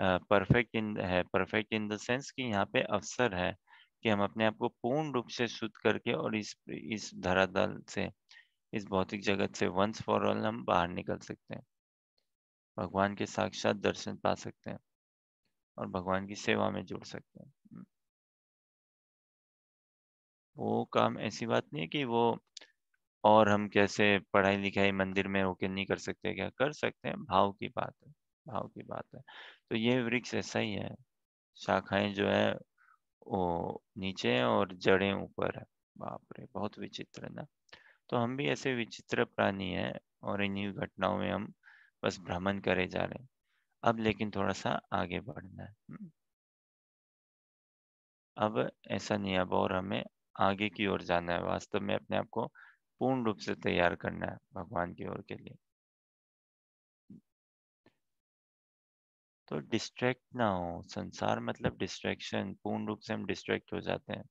परफेक्ट इन है परफेक्ट इन द सेंस कि यहाँ पे अवसर है कि हम अपने आप को पूर्ण रूप से शुद्ध करके और इस इस धरातल से इस भौतिक जगत से वंस फॉर ऑल हम बाहर निकल सकते हैं भगवान के साक्षात दर्शन पा सकते हैं और भगवान की सेवा में जुड़ सकते हैं वो काम ऐसी बात नहीं है कि वो और हम कैसे पढ़ाई लिखाई मंदिर में होके नहीं कर सकते क्या कर सकते हैं भाव की बात है भाव की बात है तो ये वृक्ष ऐसा ही है शाखाएं जो है वो नीचे है और जड़ें ऊपर है बाप रे बहुत विचित्र है ना तो हम भी ऐसे विचित्र प्राणी हैं और इन्हीं घटनाओं में हम बस भ्रमण करे जा रहे हैं अब लेकिन थोड़ा सा आगे बढ़ना है हम्म। अब ऐसा नहीं अब और हमें आगे की ओर जाना है वास्तव में अपने आप को पूर्ण रूप से तैयार करना है भगवान की ओर के लिए तो डिस्ट्रैक्ट ना हो संसार मतलब डिस्ट्रैक्शन पूर्ण रूप से हम डिस्ट्रैक्ट हो जाते हैं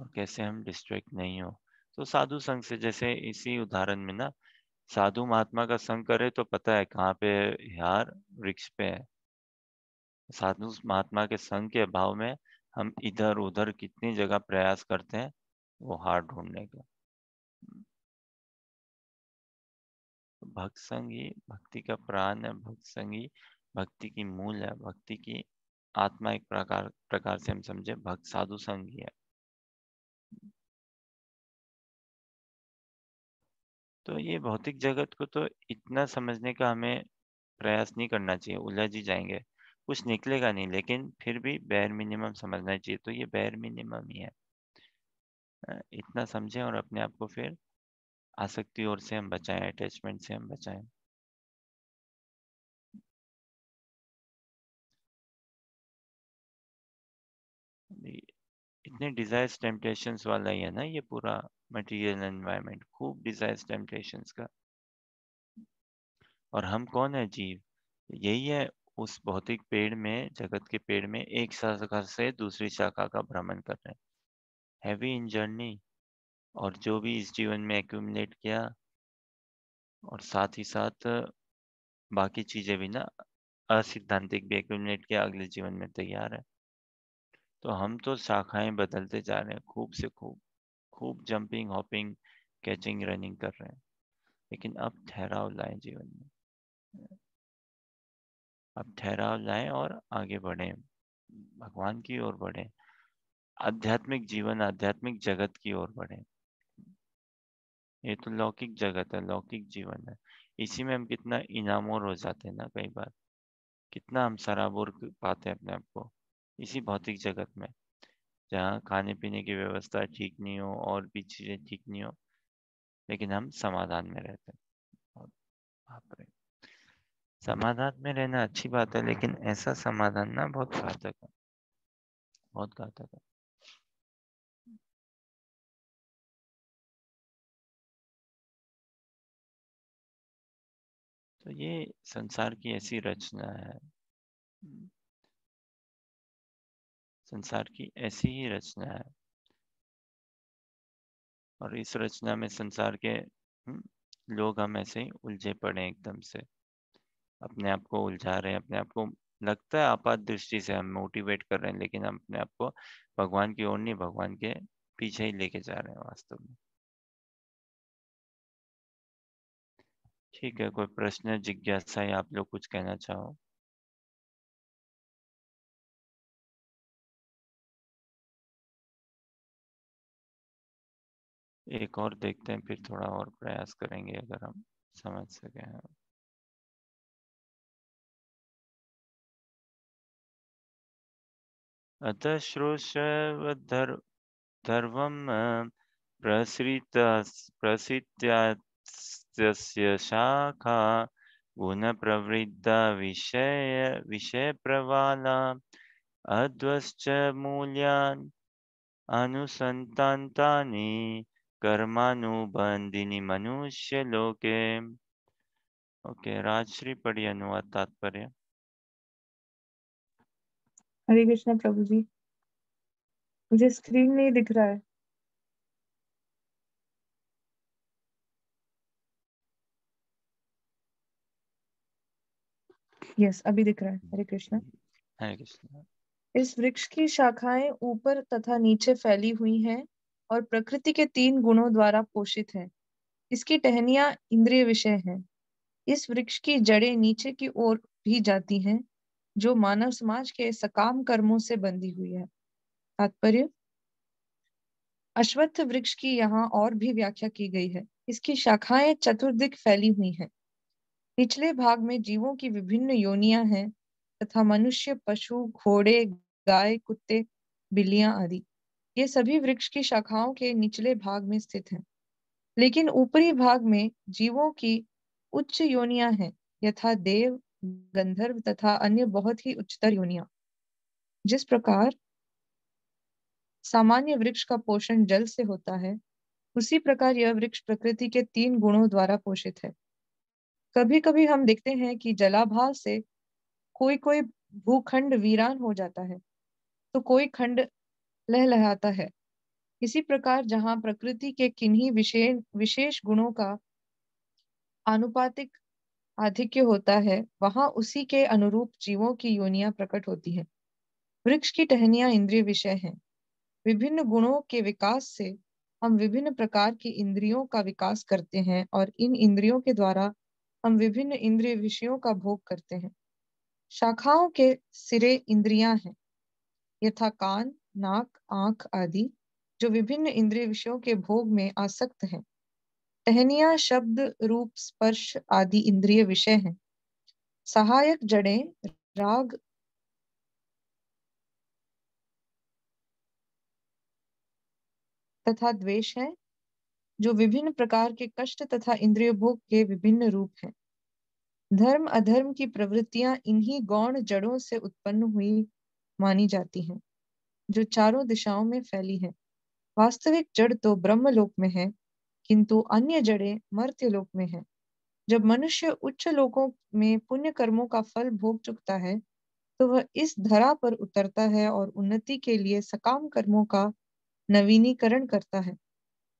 और कैसे हम डिस्ट्रैक्ट नहीं हो तो साधु संघ से जैसे इसी उदाहरण में ना साधु महात्मा का संग करे तो पता है कहाँ पे यार वृक्ष पे है साधु महात्मा के संग के अभाव में हम इधर उधर कितनी जगह प्रयास करते हैं वो हार ढूंढने का भक्त संगी भक्ति का प्राण है भक्त संगी भक्ति की मूल है भक्ति की आत्मा एक प्रकार प्रकार से हम समझे भक्त साधु संगी है तो ये भौतिक जगत को तो इतना समझने का हमें प्रयास नहीं करना चाहिए उलझ ही जाएंगे कुछ निकलेगा नहीं लेकिन फिर भी बैर मिनिमम समझना चाहिए तो ये बैर मिनिमम ही है इतना समझें और अपने आप को फिर आसक्ति और से हम बचाएं अटैचमेंट से हम बचाएं इतने डिजायर्स टेम्पटेशन वाला ही है ना ये पूरा मटेरियल एनवायरनमेंट खूब डिजायर्स टेम्पटेशन का और हम कौन है जीव यही है उस भौतिक पेड़ में जगत के पेड़ में एक शाखा से दूसरी शाखा का भ्रमण कर रहे हैं हैवी इन जर्नी और जो भी इस जीवन में एक्यूमलेट किया और साथ ही साथ बाकी चीज़ें भी ना असिद्धांतिक भी एक्यूमलेट किया अगले जीवन में तैयार है तो हम तो शाखाएं बदलते जा रहे हैं खूब से खूब खूब जंपिंग हॉपिंग कैचिंग रनिंग कर रहे हैं लेकिन अब ठहराव लाए जीवन में अब ठहराव लाए और आगे बढ़ें भगवान की ओर बढ़ें आध्यात्मिक जीवन आध्यात्मिक जगत की ओर बढ़े ये तो लौकिक जगत है लौकिक जीवन है इसी में हम कितना इनामोर हो जाते हैं ना कई बार कितना हम सराबोर पाते हैं अपने आप को इसी भौतिक जगत में जहाँ खाने पीने की व्यवस्था ठीक नहीं हो और भी चीज़ें ठीक नहीं हो लेकिन हम समाधान में रहते हैं समाधान में रहना अच्छी बात है लेकिन ऐसा समाधान ना बहुत घातक है बहुत घातक है तो ये संसार की ऐसी रचना है संसार की ऐसी ही रचना है और इस रचना में संसार के हम्म, लोग हम ऐसे ही उलझे पड़े एकदम से अपने आप को उलझा रहे हैं अपने आप को लगता है आपात दृष्टि से हम मोटिवेट कर रहे हैं लेकिन हम अपने आप को भगवान की ओर नहीं भगवान के पीछे ही लेके जा रहे हैं वास्तव में ठीक है कोई प्रश्न जिज्ञासा या आप लोग कुछ कहना चाहो एक और देखते हैं फिर थोड़ा और प्रयास करेंगे अगर हम समझ सके हैं अतः श्रोषवधर्वं प्रसृत्यास्य शाखा गुण गुणप्रवृद्धा विषय विषयप्रवाला अध्वश्च मूल्यान् अनुसन्तान्तानि कर्मानुबन्धिनि मनुष्यलोके ओके okay, राजश्री पढ़िए अनुवाद तात्पर्य हरे कृष्ण प्रभु जी मुझे स्क्रीन नहीं दिख रहा है यस अभी दिख रहा है हरे कृष्णा हरे कृष्णा इस वृक्ष की शाखाएं ऊपर तथा नीचे फैली हुई हैं और प्रकृति के तीन गुणों द्वारा पोषित है इसकी टहनिया इंद्रिय विषय है इस वृक्ष की जड़ें नीचे की ओर भी जाती हैं जो मानव समाज के सकाम कर्मों से बंधी हुई है तात्पर्य अश्वत्थ वृक्ष की यहाँ और भी व्याख्या की गई है इसकी शाखाएं चतुर्दिक फैली हुई हैं निचले भाग में जीवों की विभिन्न योनियां हैं तथा मनुष्य पशु घोड़े गाय कुत्ते बिल्लियां आदि ये सभी वृक्ष की शाखाओं के निचले भाग में स्थित हैं लेकिन ऊपरी भाग में जीवों की उच्च योनियां हैं यथा देव गंधर्व तथा अन्य बहुत ही उच्चतर योनिया जिस प्रकार सामान्य वृक्ष का पोषण जल से होता है उसी प्रकार यह वृक्ष प्रकृति के तीन गुणों द्वारा पोषित है कभी कभी हम देखते हैं कि जलाभाव से कोई कोई भूखंड वीरान हो जाता है तो कोई खंड लहलहाता है इसी प्रकार जहां प्रकृति के किन्हीं विशेष विशेष गुणों का आनुपातिक आधिक्य होता है वहां उसी के अनुरूप जीवों की योनिया प्रकट होती है वृक्ष की टहनिया इंद्रिय विषय हैं विभिन्न गुणों के विकास से हम विभिन्न प्रकार की इंद्रियों का विकास करते हैं और इन इंद्रियों के द्वारा हम विभिन्न इंद्रिय विषयों का भोग करते हैं शाखाओं के सिरे इंद्रियां हैं यथा कान नाक आंख आदि जो विभिन्न इंद्रिय विषयों के भोग में आसक्त हैं टहनिया शब्द रूप स्पर्श आदि इंद्रिय विषय हैं सहायक जड़े राग तथा द्वेष है जो विभिन्न प्रकार के कष्ट तथा इंद्रिय भोग के विभिन्न रूप हैं धर्म अधर्म की प्रवृत्तियां इन्हीं गौण जड़ों से उत्पन्न हुई मानी जाती हैं जो चारों दिशाओं में फैली हैं वास्तविक जड़ तो ब्रह्मलोक में है किंतु अन्य जड़े मर्त्य लोक में है जब मनुष्य उच्च लोकों में पुण्य कर्मों का फल भोग चुकता है तो वह इस धरा पर उतरता है और उन्नति के लिए सकाम कर्मों का नवीनीकरण करता है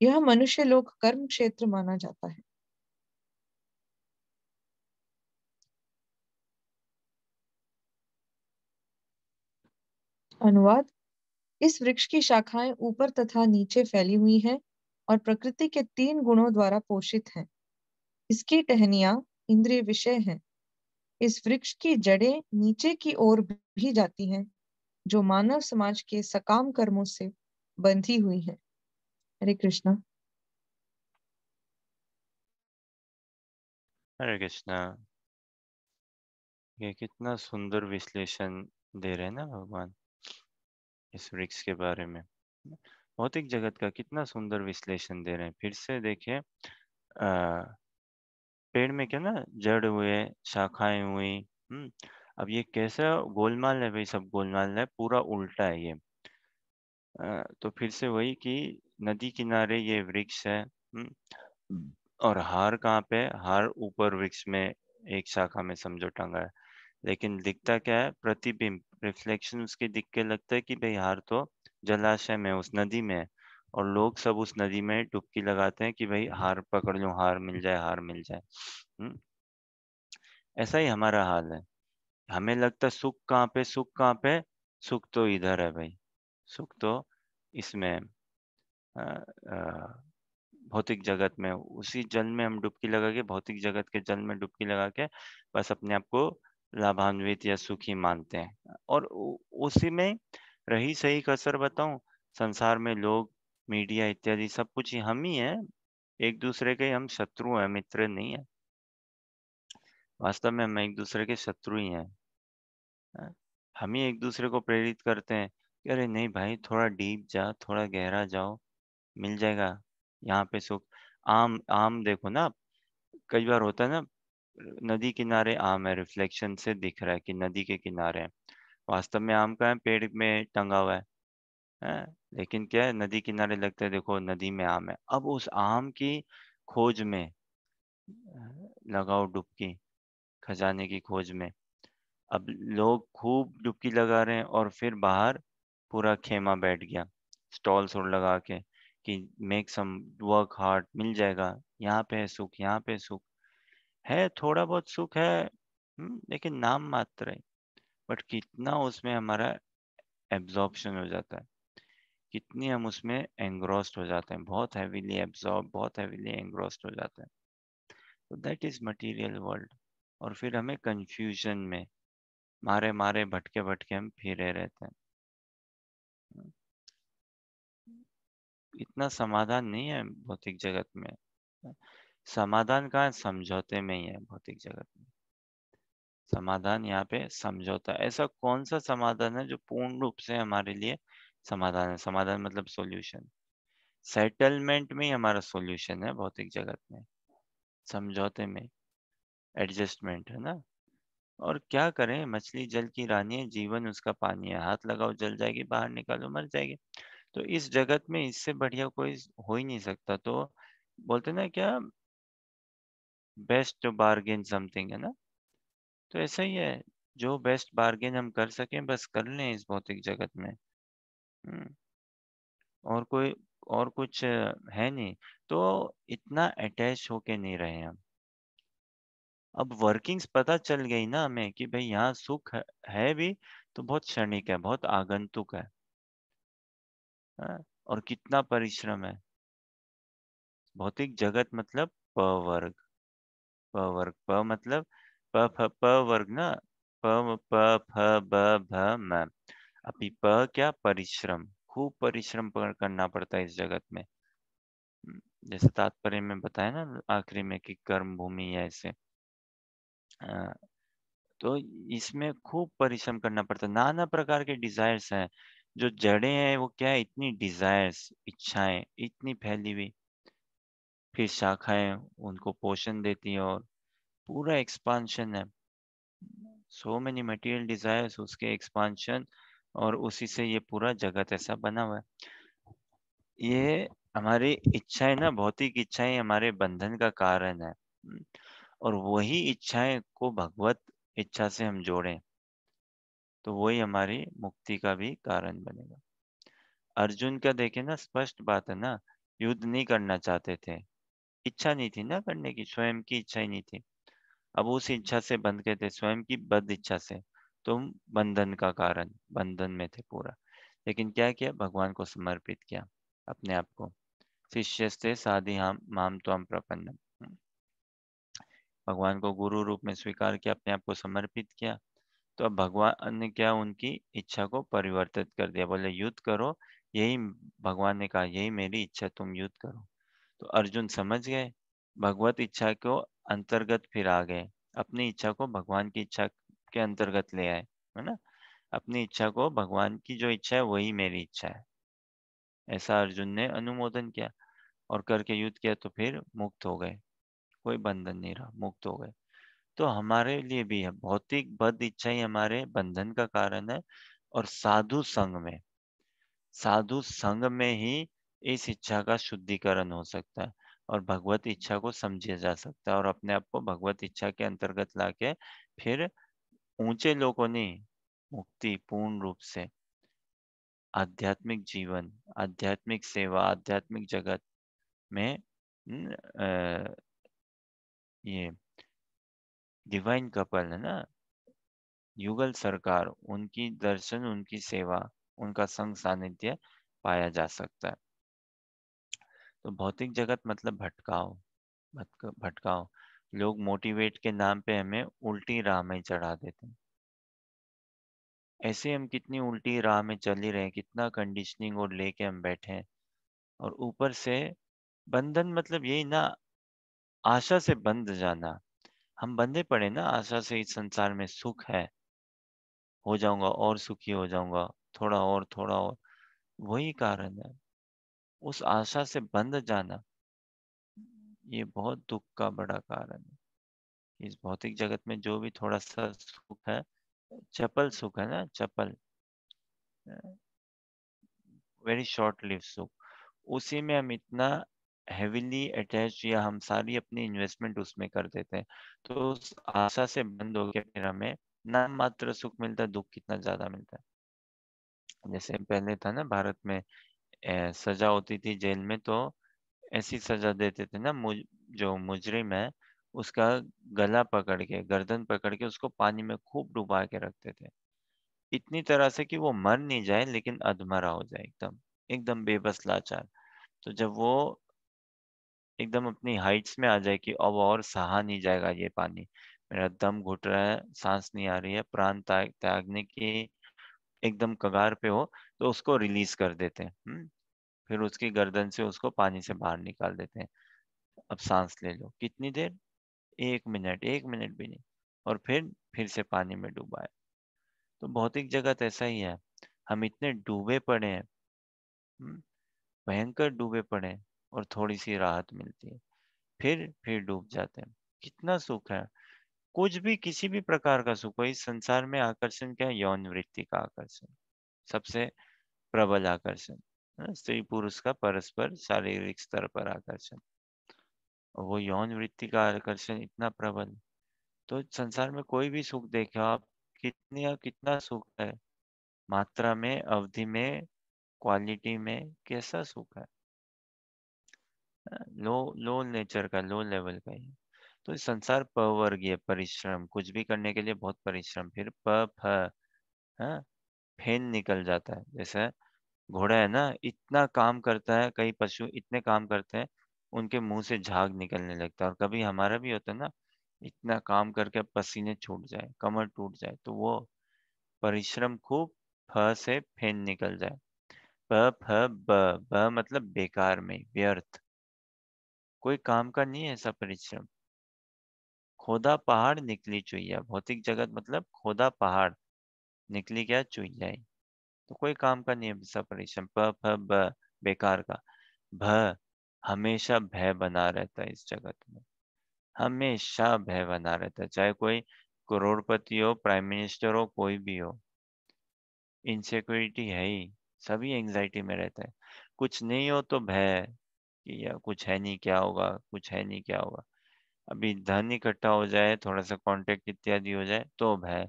यह मनुष्य लोक कर्म क्षेत्र माना जाता है अनुवाद इस वृक्ष की शाखाएं ऊपर तथा नीचे फैली हुई हैं और प्रकृति के तीन गुणों द्वारा पोषित है इसकी टहनिया इंद्रिय विषय है इस वृक्ष की जड़ें नीचे की ओर भी जाती हैं जो मानव समाज के सकाम कर्मों से बंधी हुई है हरे कृष्णा हरे कृष्णा ये कितना सुंदर विश्लेषण दे रहे हैं ना भगवान इस वृक्ष के बारे में भौतिक जगत का कितना सुंदर विश्लेषण दे रहे हैं फिर से देखिए पेड़ में क्या ना जड़ हुए शाखाएं हुई हम्म अब ये कैसा गोलमाल है भाई सब गोलमाल है पूरा उल्टा है ये आ, तो फिर से वही कि नदी किनारे ये वृक्ष है और हार कहाँ पे हार ऊपर वृक्ष में एक शाखा में समझो टंगा है लेकिन दिखता क्या है प्रतिबिंब रिफ्लेक्शन उसके दिख के लगता है कि भाई हार तो जलाशय में उस नदी में और लोग सब उस नदी में डुबकी लगाते हैं कि भाई हार पकड़ लो हार मिल जाए हार मिल जाए हम्म। ऐसा ही हमारा हाल है हमें लगता है सुख कहाँ पे सुख कहाँ पे सुख तो इधर है भाई सुख तो इसमें भौतिक जगत में उसी जल में हम डुबकी लगा के भौतिक जगत के जल में डुबकी लगा के बस अपने आप को लाभान्वित या सुखी मानते हैं और उसी में रही सही कसर बताऊं संसार में लोग मीडिया इत्यादि सब कुछ ही हम ही हैं एक दूसरे के हम शत्रु हैं मित्र नहीं है वास्तव में हम एक दूसरे के शत्रु ही हैं हाँ, हम ही एक दूसरे को प्रेरित करते हैं कि अरे नहीं भाई थोड़ा डीप जा थोड़ा गहरा जाओ मिल जाएगा यहाँ पे सुख आम आम देखो ना कई बार होता है ना नदी किनारे आम है रिफ्लेक्शन से दिख रहा है कि नदी के किनारे है वास्तव में आम का है पेड़ में टंगा हुआ है लेकिन क्या है नदी किनारे लगते है देखो नदी में आम है अब उस आम की खोज में लगाओ डुबकी खजाने की खोज में अब लोग खूब डुबकी लगा रहे हैं और फिर बाहर पूरा खेमा बैठ गया स्टॉल सोल लगा के कि मेक सम वर्क हार्ट मिल जाएगा यहाँ पे है सुख यहाँ पे सुख है थोड़ा बहुत सुख है हम्म, लेकिन नाम मात्र है बट कितना उसमें हमारा एब्जॉर्बशन हो जाता है कितनी हम उसमें एंग्रोस्ड हो जाते हैं बहुत हैवीली एब्जॉर्ब बहुत हैवीली एंग्रोस्ड हो जाते हैं तो दैट इज़ मटीरियल वर्ल्ड और फिर हमें कंफ्यूजन में मारे मारे भटके भटके हम फिरे रहते हैं इतना समाधान नहीं है भौतिक जगत में समाधान कहा समझौते में ही है भौतिक जगत में समाधान यहाँ पे समझौता ऐसा कौन सा समाधान है जो पूर्ण रूप से हमारे लिए समाधान है समाधान मतलब सॉल्यूशन सेटलमेंट में ही हमारा सॉल्यूशन है भौतिक जगत में समझौते में एडजस्टमेंट है ना और क्या करें मछली जल की रानी है जीवन उसका पानी है हाथ लगाओ जल जाएगी बाहर निकालो मर जाएगी तो इस जगत में इससे बढ़िया कोई हो ही नहीं सकता तो बोलते ना क्या बेस्ट बार्गेन समथिंग है ना तो ऐसा ही है जो बेस्ट बार्गेन हम कर सकें बस कर लें इस भौतिक जगत में हम्म, और कोई और कुछ है नहीं तो इतना अटैच होके नहीं रहे हम अब वर्किंग्स पता चल गई ना हमें कि भाई यहाँ सुख है भी तो बहुत क्षणिक है बहुत आगंतुक है और कितना परिश्रम है भौतिक जगत मतलब प वर्ग प वर्ग प मतलब प फ प वर्ग ना प प फ ब भ म अभी प क्या परिश्रम खूब परिश्रम करना पड़ता है इस जगत में जैसे तात्पर्य में बताया ना आखिरी में कि कर्म भूमि है ऐसे तो इसमें खूब परिश्रम करना पड़ता है नाना प्रकार के डिजायर्स हैं जो जड़े हैं वो क्या है इतनी डिजायर्स इच्छाएं इतनी फैली हुई फिर शाखाएं उनको पोषण देती है और पूरा एक्सपांशन है सो मेनी मटेरियल डिजायर्स उसके एक्सपांशन और उसी से ये पूरा जगत ऐसा बना हुआ है ये हमारी इच्छाएं ना भौतिक इच्छाएं हमारे बंधन का कारण है और वही इच्छाएं को भगवत इच्छा से हम जोड़ें तो वही हमारी मुक्ति का भी कारण बनेगा अर्जुन का देखे ना स्पष्ट बात है ना युद्ध नहीं करना चाहते थे इच्छा नहीं थी ना करने की स्वयं की इच्छा ही नहीं थी अब उस इच्छा से बंध गए थे स्वयं की बद इच्छा से तुम बंधन का कारण बंधन में थे पूरा लेकिन क्या किया भगवान को समर्पित किया अपने आप को शिष्य से साधि हम माम तो हम प्रपन्नम हम्म। भगवान को गुरु रूप में स्वीकार किया अपने आप को समर्पित किया तो अब भगवान ने क्या उनकी इच्छा को परिवर्तित कर दिया बोले युद्ध करो यही भगवान ने कहा यही मेरी इच्छा तुम युद्ध करो तो अर्जुन समझ गए भगवत इच्छा को अंतर्गत फिर आ गए अपनी इच्छा को भगवान की इच्छा के अंतर्गत ले आए है ना अपनी इच्छा को भगवान की जो इच्छा है वही मेरी इच्छा है ऐसा अर्जुन ने अनुमोदन किया और करके युद्ध किया तो फिर मुक्त हो गए कोई बंधन नहीं रहा मुक्त हो गए तो हमारे लिए भी है भौतिक बद इच्छा ही हमारे बंधन का कारण है और साधु संग में साधु संग में ही इस इच्छा का शुद्धिकरण हो सकता है और भगवत इच्छा को समझे जा सकता है और अपने आप को भगवत इच्छा के अंतर्गत लाके फिर ऊंचे लोगों ने मुक्ति पूर्ण रूप से आध्यात्मिक जीवन आध्यात्मिक सेवा आध्यात्मिक जगत में आ, ये डिवाइन कपल है ना युगल सरकार उनकी दर्शन उनकी सेवा उनका संग सानिध्य पाया जा सकता है तो भौतिक जगत मतलब भटकाओ मतलब भटकाओ लोग मोटिवेट के नाम पे हमें उल्टी राह में चढ़ा देते हैं ऐसे हम कितनी उल्टी राह में चल ही रहे कितना कंडीशनिंग और लेके हम बैठे हैं और ऊपर से बंधन मतलब यही ना आशा से बंध जाना हम बंधे पड़े ना आशा से इस संसार में सुख है हो जाऊंगा और सुखी हो जाऊंगा थोड़ा और थोड़ा और वही कारण है उस आशा से बंध जाना हम्म। ये बहुत दुख का बड़ा कारण है इस भौतिक जगत में जो भी थोड़ा सा सुख है चपल सुख है ना चपल वेरी शॉर्ट लिव सुख उसी में हम इतना हेविली अटैच या हम सारी अपनी इन्वेस्टमेंट उसमें कर देते हैं तो उस आशा से बंद हो गया फिर हमें ना मात्र सुख मिलता है दुख कितना ज्यादा मिलता है जैसे पहले था ना भारत में सजा होती थी जेल में तो ऐसी सजा देते थे ना मुझ जो मुजरिम है उसका गला पकड़ के गर्दन पकड़ के उसको पानी में खूब डुबा के रखते थे इतनी तरह से कि वो मर नहीं जाए लेकिन अधमरा हो जाए एकदम एकदम बेबस लाचार तो जब वो एकदम अपनी हाइट्स में आ जाए कि अब और सहा नहीं जाएगा ये पानी मेरा दम घुट रहा है सांस नहीं आ रही है प्राण त्यागने की एकदम कगार पे हो तो उसको रिलीज कर देते हैं हुँ? हम्म, फिर उसकी गर्दन से उसको पानी से बाहर निकाल देते हैं अब सांस ले लो कितनी देर एक मिनट एक मिनट भी नहीं और फिर फिर से पानी में डूबाए तो भौतिक जगत ऐसा ही है हम इतने डूबे पड़े हैं हम्म, भयंकर डूबे पड़े हैं और थोड़ी सी राहत मिलती है फिर फिर डूब जाते हैं कितना सुख है कुछ भी किसी भी प्रकार का सुख हो इस संसार में आकर्षण क्या यौन वृत्ति का आकर्षण सबसे प्रबल आकर्षण हाँ, स्त्री पुरुष का परस्पर शारीरिक स्तर पर आकर्षण वो यौन वृत्ति का आकर्षण इतना प्रबल तो संसार में कोई भी सुख देखे आप कितने या कितना सुख है मात्रा में अवधि में क्वालिटी में कैसा सुख है हाँ, लो लो नेचर का लो लेवल का ही तो संसार पवर्गीय परिश्रम कुछ भी करने के लिए बहुत परिश्रम फिर प फ हाँ, फेन निकल जाता है जैसे घोड़ा है ना इतना काम करता है कई पशु इतने काम करते हैं उनके मुंह से झाग निकलने लगता है और कभी हमारा भी होता है ना इतना काम करके पसीने छूट जाए कमर टूट जाए तो वो परिश्रम खूब फ से फेन निकल जाए प फ ब ब मतलब बेकार में व्यर्थ कोई काम का नहीं है ऐसा परिश्रम खोदा पहाड़ निकली चुहिया भौतिक जगत मतलब खोदा पहाड़ निकली क्या चुई जाए तो कोई काम का नहीं है सपरेशन प फ ब बेकार का भ हमेशा भय बना रहता है इस जगत में हमेशा भय बना रहता है चाहे कोई करोड़पति हो प्राइम मिनिस्टर हो कोई भी हो इनसेक्योरिटी है ही सभी एंजाइटी में रहता है कुछ नहीं हो तो भय कि या कुछ है नहीं क्या होगा कुछ है नहीं क्या होगा अभी धन इकट्ठा हो जाए थोड़ा सा कांटेक्ट इत्यादि हो जाए तो भय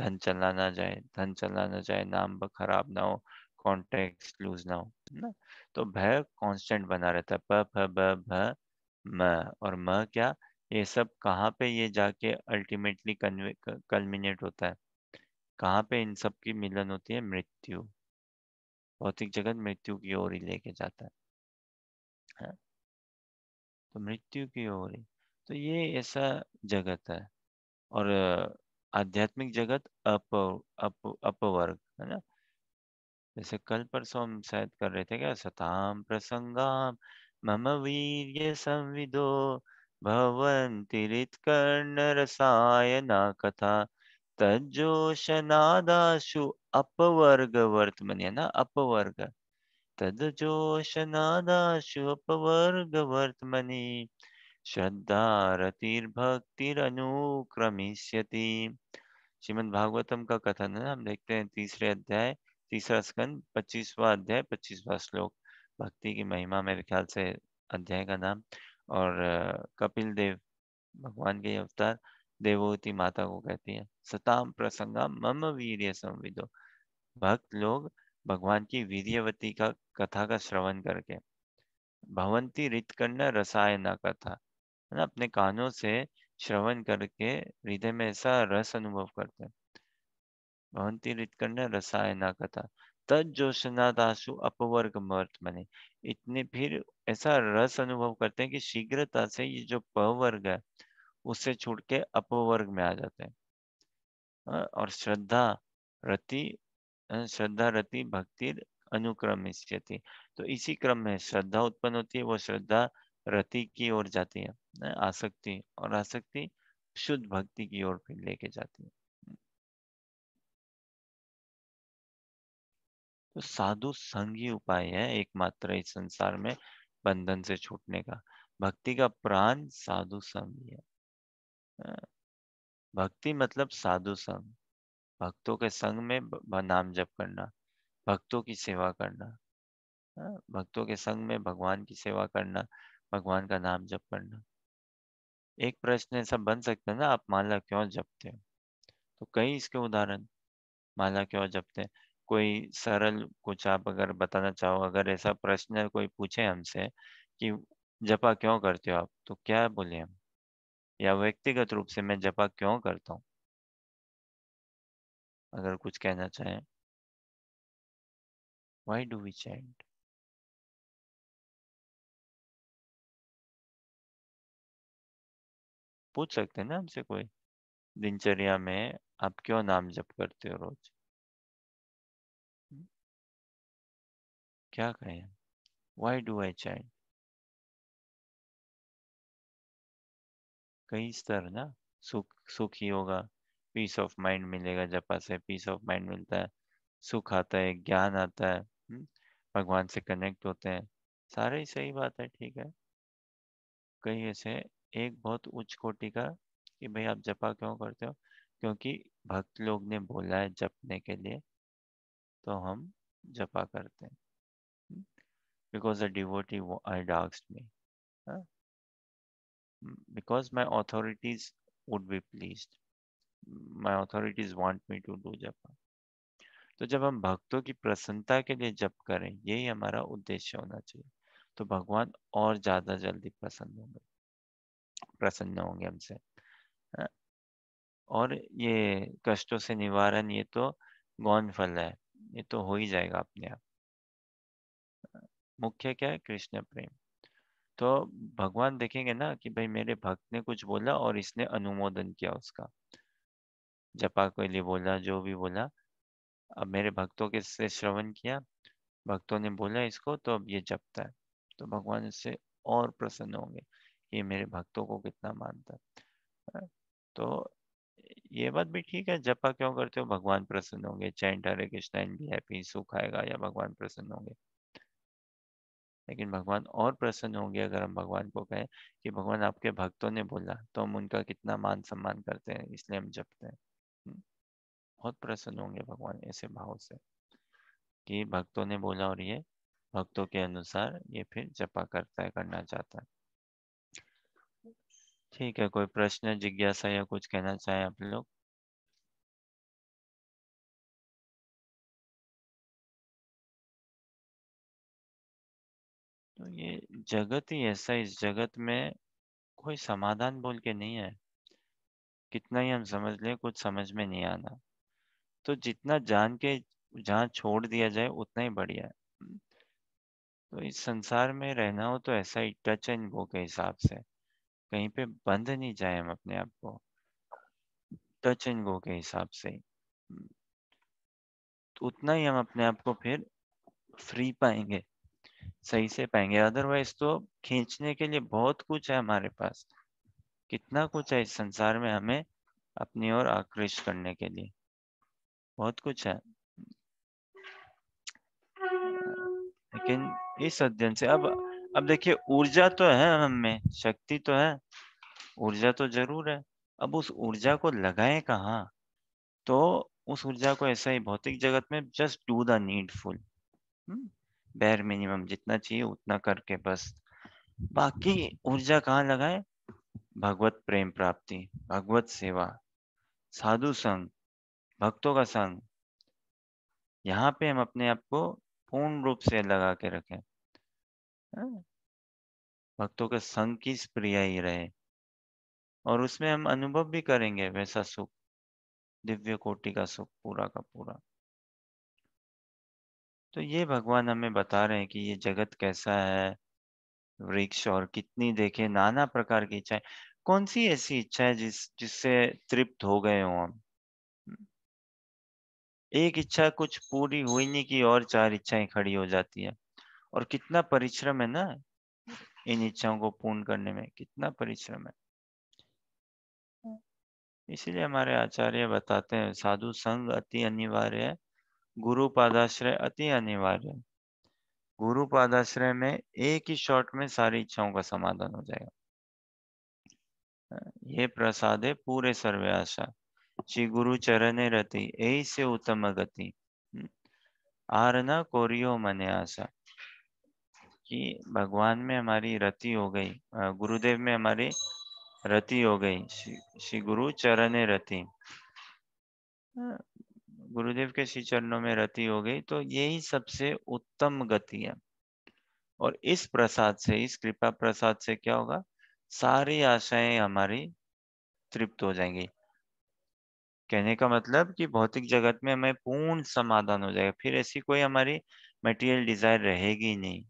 धन चला ना जाए धन चला ना जाए नाम खराब ना हो कॉन्टेक्ट लूज ना हो ना तो भय कांस्टेंट बना रहता है प फ ब भ म और म क्या ये सब कहाँ पे ये जाके अल्टीमेटली कल्मिनेट होता है कहाँ पे इन सब की मिलन होती है मृत्यु भौतिक जगत मृत्यु की ओर ही लेके जाता है हाँ। तो मृत्यु की ओर ही तो ये ऐसा जगत है और आध्यात्मिक जगत अप अप अपवर्ग है ना जैसे कल परसों हम शायद कर रहे थे क्या सताम प्रसंगाम मम वीर संविदो कर्ण रसायना कथा तज्जोशनादाशु अपवर्ग वर्तमन है ना अपवर्ग तज्जोशनादाशु अपवर्ग वर्तमनी श्रद्धारतिर्भक्तिरनुक्रमिष्यति श्रीमद् भागवतम का कथन है हम देखते हैं तीसरे अध्याय तीसरा स्कंद पच्चीसवा अध्याय पच्चीसवा श्लोक भक्ति की महिमा मेरे ख्याल से अध्याय का नाम और कपिल देव भगवान के अवतार देवोती माता को कहती है सताम प्रसंगा मम वीर संविदो भक्त लोग भगवान की वीरवती का कथा का श्रवण करके भवंती रित करना रसायना कथा है मतलब ना अपने कानों से श्रवण करके हृदय में ऐसा रस अनुभव करते हैं भवंती रित करने रसायना कथा तद जोशनादाशु अपवर्ग मर्त बने इतने फिर ऐसा रस अनुभव करते हैं कि शीघ्रता से ये जो पवर्ग है उससे छूट के अपवर्ग में आ जाते हैं और श्रद्धा रति श्रद्धा रति भक्ति अनुक्रम थी तो इसी क्रम में श्रद्धा उत्पन्न होती है वो श्रद्धा रति की ओर जाती है आसक्ति और आसक्ति शुद्ध भक्ति की ओर फिर लेके जाती है तो साधु संघ ही उपाय है एकमात्र इस संसार में बंधन से छूटने का भक्ति का प्राण साधु संघ ही है भक्ति मतलब साधु संघ भक्तों के संग में नाम जप करना भक्तों की सेवा करना भक्तों के संग में भगवान की सेवा करना भगवान का नाम जप करना एक प्रश्न ऐसा बन सकता है ना आप माला क्यों जपते हो तो कई इसके उदाहरण माला क्यों जपते हैं कोई सरल कुछ आप अगर बताना चाहो अगर ऐसा प्रश्न कोई पूछे हमसे कि जपा क्यों करते हो आप तो क्या बोले हम या व्यक्तिगत रूप से मैं जपा क्यों करता हूँ अगर कुछ कहना चाहें वाई डू वी चैंट पूछ सकते हैं ना हमसे कोई दिनचर्या में आप क्यों नाम जप करते हो रोज क्या कहें वाई डू आई चाइल्ड कई स्तर ना सुख सुखी होगा पीस ऑफ माइंड मिलेगा जपा से पीस ऑफ माइंड मिलता है सुख आता है ज्ञान आता है हम्म, भगवान से कनेक्ट होते हैं सारे ही सही बात है ठीक है कई ऐसे एक बहुत उच्च कोटि का कि भाई आप जपा क्यों करते हो क्योंकि भक्त लोग ने बोला है जपने के लिए तो हम जपा करते हैं because the devotee I asked me because my authorities would be please my authorities want me to do जपा तो जब हम भक्तों की प्रसन्नता के लिए जप करें यही हमारा उद्देश्य होना चाहिए तो भगवान और ज़्यादा जल्दी प्रसन्न होंगे प्रसन्न होंगे हमसे और ये कष्टों से निवारण ये तो गौन फल है ये तो हो ही जाएगा अपने आप मुख्य क्या है कृष्ण प्रेम तो भगवान देखेंगे ना कि भाई मेरे भक्त ने कुछ बोला और इसने अनुमोदन किया उसका जपा के लिए बोला जो भी बोला अब मेरे भक्तों के से श्रवण किया भक्तों ने बोला इसको तो अब ये जपता है तो भगवान इससे और प्रसन्न होंगे ये मेरे भक्तों को कितना मानता है हाँ, तो ये बात भी ठीक है जपा क्यों करते हो भगवान प्रसन्न होंगे chant Hare Krishna and be happy सुख आएगा या भगवान प्रसन्न होंगे लेकिन भगवान और प्रसन्न होंगे अगर हम भगवान को कहें कि भगवान आपके भक्तों ने बोला तो हम उनका कितना मान सम्मान करते हैं इसलिए हम जपते हैं हम्म, बहुत प्रसन्न होंगे भगवान ऐसे भाव से कि भक्तों ने बोला और ये भक्तों के अनुसार ये फिर जपा करता है करना चाहता है ठीक है कोई प्रश्न जिज्ञासा या कुछ कहना चाहें आप लोग तो ये जगत ही ऐसा इस जगत में कोई समाधान बोल के नहीं है कितना ही हम समझ लें कुछ समझ में नहीं आना तो जितना जान के जहाँ छोड़ दिया जाए उतना ही बढ़िया है तो इस संसार में रहना हो तो ऐसा ही टच एंड गो के हिसाब से कहीं पे बंद नहीं जाए हम अपने आप को टच एंड गो के हिसाब से तो उतना ही हम अपने आप को फिर फ्री पाएंगे सही से पाएंगे अदरवाइज तो खींचने के लिए बहुत कुछ है हमारे पास कितना कुछ है इस संसार में हमें अपनी ओर आकर्षित करने के लिए बहुत कुछ है लेकिन इस अध्ययन से अब अब देखिए ऊर्जा तो है हम में शक्ति तो है ऊर्जा तो जरूर है अब उस ऊर्जा को लगाए कहाँ तो उस ऊर्जा को ऐसा ही भौतिक जगत में just do the needful bare minimum जितना चाहिए उतना करके बस बाकी ऊर्जा कहाँ लगाए भगवत प्रेम प्राप्ति भगवत सेवा साधु संग भक्तों का संग यहाँ पे हम अपने आप को पूर्ण रूप से लगा के रखें हाँ। भक्तों के संग की प्रिय ही रहे और उसमें हम अनुभव भी करेंगे वैसा सुख दिव्य कोटि का सुख पूरा का पूरा तो ये भगवान हमें बता रहे हैं कि ये जगत कैसा है वृक्ष और कितनी देखे नाना प्रकार की इच्छाएं कौन सी ऐसी इच्छा है जिस जिससे तृप्त हो गए हो हम एक इच्छा कुछ पूरी हुई नहीं कि और चार इच्छाएं खड़ी हो जाती है और कितना परिश्रम है ना इन इच्छाओं को पूर्ण करने में कितना परिश्रम है हाँ। इसीलिए हमारे आचार्य बताते हैं साधु संग अति अनिवार्य है गुरु पादाश्रय अति अनिवार्य गुरु पादाश्रय में एक ही शॉट में सारी इच्छाओं का समाधान हो जाएगा हाँ, ये प्रसाद है पूरे सर्वे आशा श्री गुरु चरण रति ऐसे उत्तम गति हम्म, आर न कोरियो मने आशा कि भगवान में हमारी रति हो गई गुरुदेव में हमारी रति हो गई श्री गुरु चरण रति गुरुदेव के श्री चरणों में रति हो गई तो यही सबसे उत्तम गति है और इस प्रसाद से इस कृपा प्रसाद से क्या होगा सारी आशाएं हमारी तृप्त हो जाएंगी कहने का मतलब कि भौतिक जगत में हमें पूर्ण समाधान हो जाएगा फिर ऐसी कोई हमारी मटेरियल डिजायर रहेगी नहीं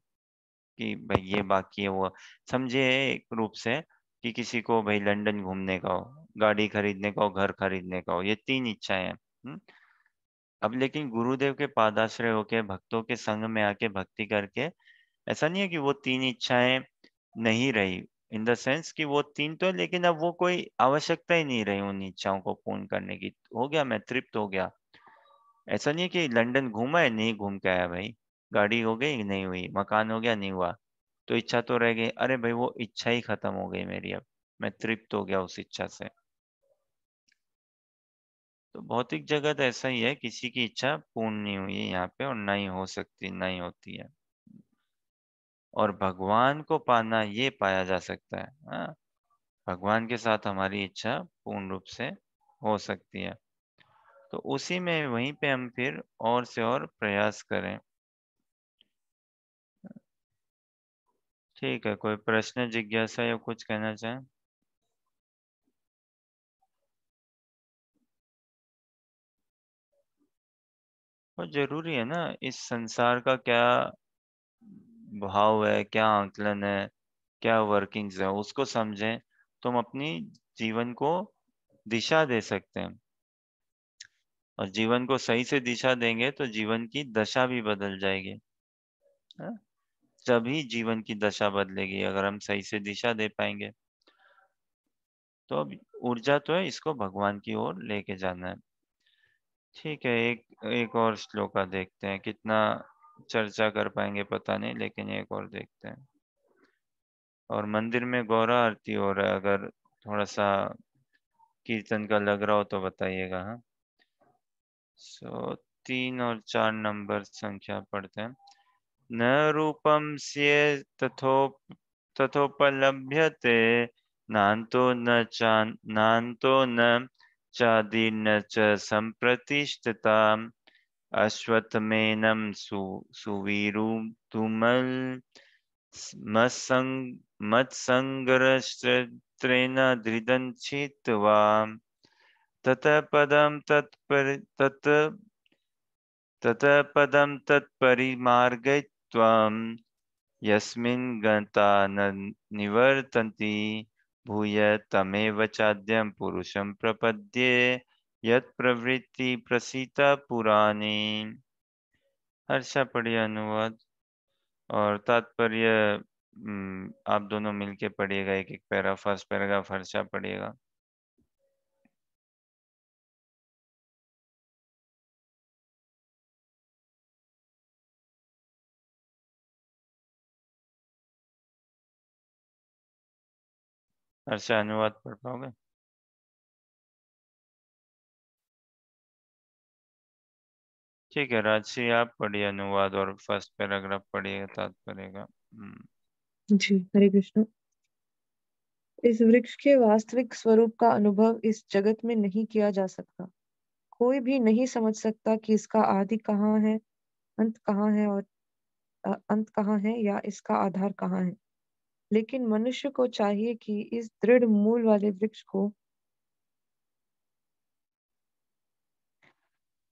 कि भाई ये बाकी है वो समझे एक रूप से कि किसी को भाई लंदन घूमने का हो गाड़ी खरीदने का हो घर खरीदने का हो ये तीन इच्छाएं हैं हम्म। अब लेकिन गुरुदेव के पादाश्रय होके भक्तों के संग में आके भक्ति करके ऐसा नहीं है कि वो तीन इच्छाएं नहीं रही इन द सेंस कि वो तीन तो है लेकिन अब वो कोई आवश्यकता ही नहीं रही उन इच्छाओं को पूर्ण करने की हो गया मैं तृप्त हो गया ऐसा नहीं है कि लंदन घूमा है नहीं घूम के आया भाई गाड़ी हो गई नहीं हुई मकान हो गया नहीं हुआ तो इच्छा तो रह गई अरे भाई वो इच्छा ही खत्म हो गई मेरी अब मैं तृप्त हो गया उस इच्छा से तो भौतिक जगत ऐसा ही है किसी की इच्छा पूर्ण नहीं हुई है यहाँ पे और नहीं हो सकती नहीं होती है और भगवान को पाना ये पाया जा सकता है हाँ? भगवान के साथ हमारी इच्छा पूर्ण रूप से हो सकती है तो उसी में वहीं पे हम फिर और से और प्रयास करें ठीक है कोई प्रश्न जिज्ञासा या कुछ कहना चाहें और जरूरी है ना इस संसार का क्या भाव है क्या आंकलन है क्या वर्किंग्स है उसको समझें तो हम अपनी जीवन को दिशा दे सकते हैं और जीवन को सही से दिशा देंगे तो जीवन की दशा भी बदल जाएगी है? तभी जीवन की दशा बदलेगी अगर हम सही से दिशा दे पाएंगे तो अब ऊर्जा तो है इसको भगवान की ओर लेके जाना है ठीक है एक एक और श्लोका देखते हैं कितना चर्चा कर पाएंगे पता नहीं लेकिन एक और देखते हैं और मंदिर में गौरा आरती हो रहा है अगर थोड़ा सा कीर्तन का लग रहा हो तो बताइएगा हाँ सो तीन और चार नंबर संख्या पढ़ते हैं न रूपम से तथो तथोपलभ्यते नान्तो न चा नान्तो न चादीर्न च सम्प्रतिष्ठताम् अश्वत्थमेनं सु सुवीरुतुमल् मत्सङ्ग मत्सङ्गरस्त्रेण धृतं तत् ततः तत्परिमार्गै त्वं यस्मिन् गता न निवर्तन्ति प्रपद्ये चाद्यं पुरुषं प्रपद्ये पुराणी हर्षा पढ़िए अनुवाद और तात्पर्य आप दोनों मिलके पढ़िएगा एक एक पैरा फर्स्ट पैराग्राफ हर्षा पढ़िएगा से अनुवाद पढ़ पाओगे ठीक है राजसी आप पढ़िए अनुवाद और फर्स्ट पैराग्राफ पढ़िए तात्पर्य का जी हरे कृष्ण इस वृक्ष के वास्तविक स्वरूप का अनुभव इस जगत में नहीं किया जा सकता कोई भी नहीं समझ सकता कि इसका आदि कहाँ है अंत कहाँ है और अंत कहाँ है या इसका आधार कहाँ है लेकिन मनुष्य को चाहिए कि इस दृढ़ मूल वाले वृक्ष को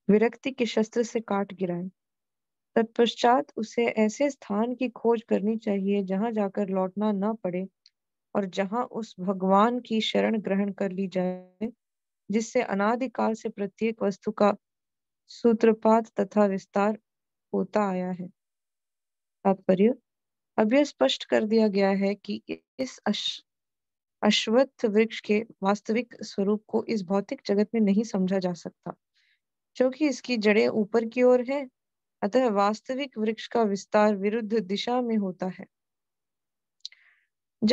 विरक्ति के शस्त्र से काट गिराए तत्पश्चात उसे ऐसे स्थान की खोज करनी चाहिए जहां जाकर लौटना न पड़े और जहां उस भगवान की शरण ग्रहण कर ली जाए जिससे अनादिकाल से प्रत्येक वस्तु का सूत्रपात तथा विस्तार होता आया है तात्पर्य अब यह स्पष्ट कर दिया गया है कि इस अश, अश्वत्थ वृक्ष के वास्तविक स्वरूप को इस भौतिक जगत में नहीं समझा जा सकता क्योंकि इसकी जड़ें ऊपर की ओर है अतः वास्तविक वृक्ष का विस्तार विरुद्ध दिशा में होता है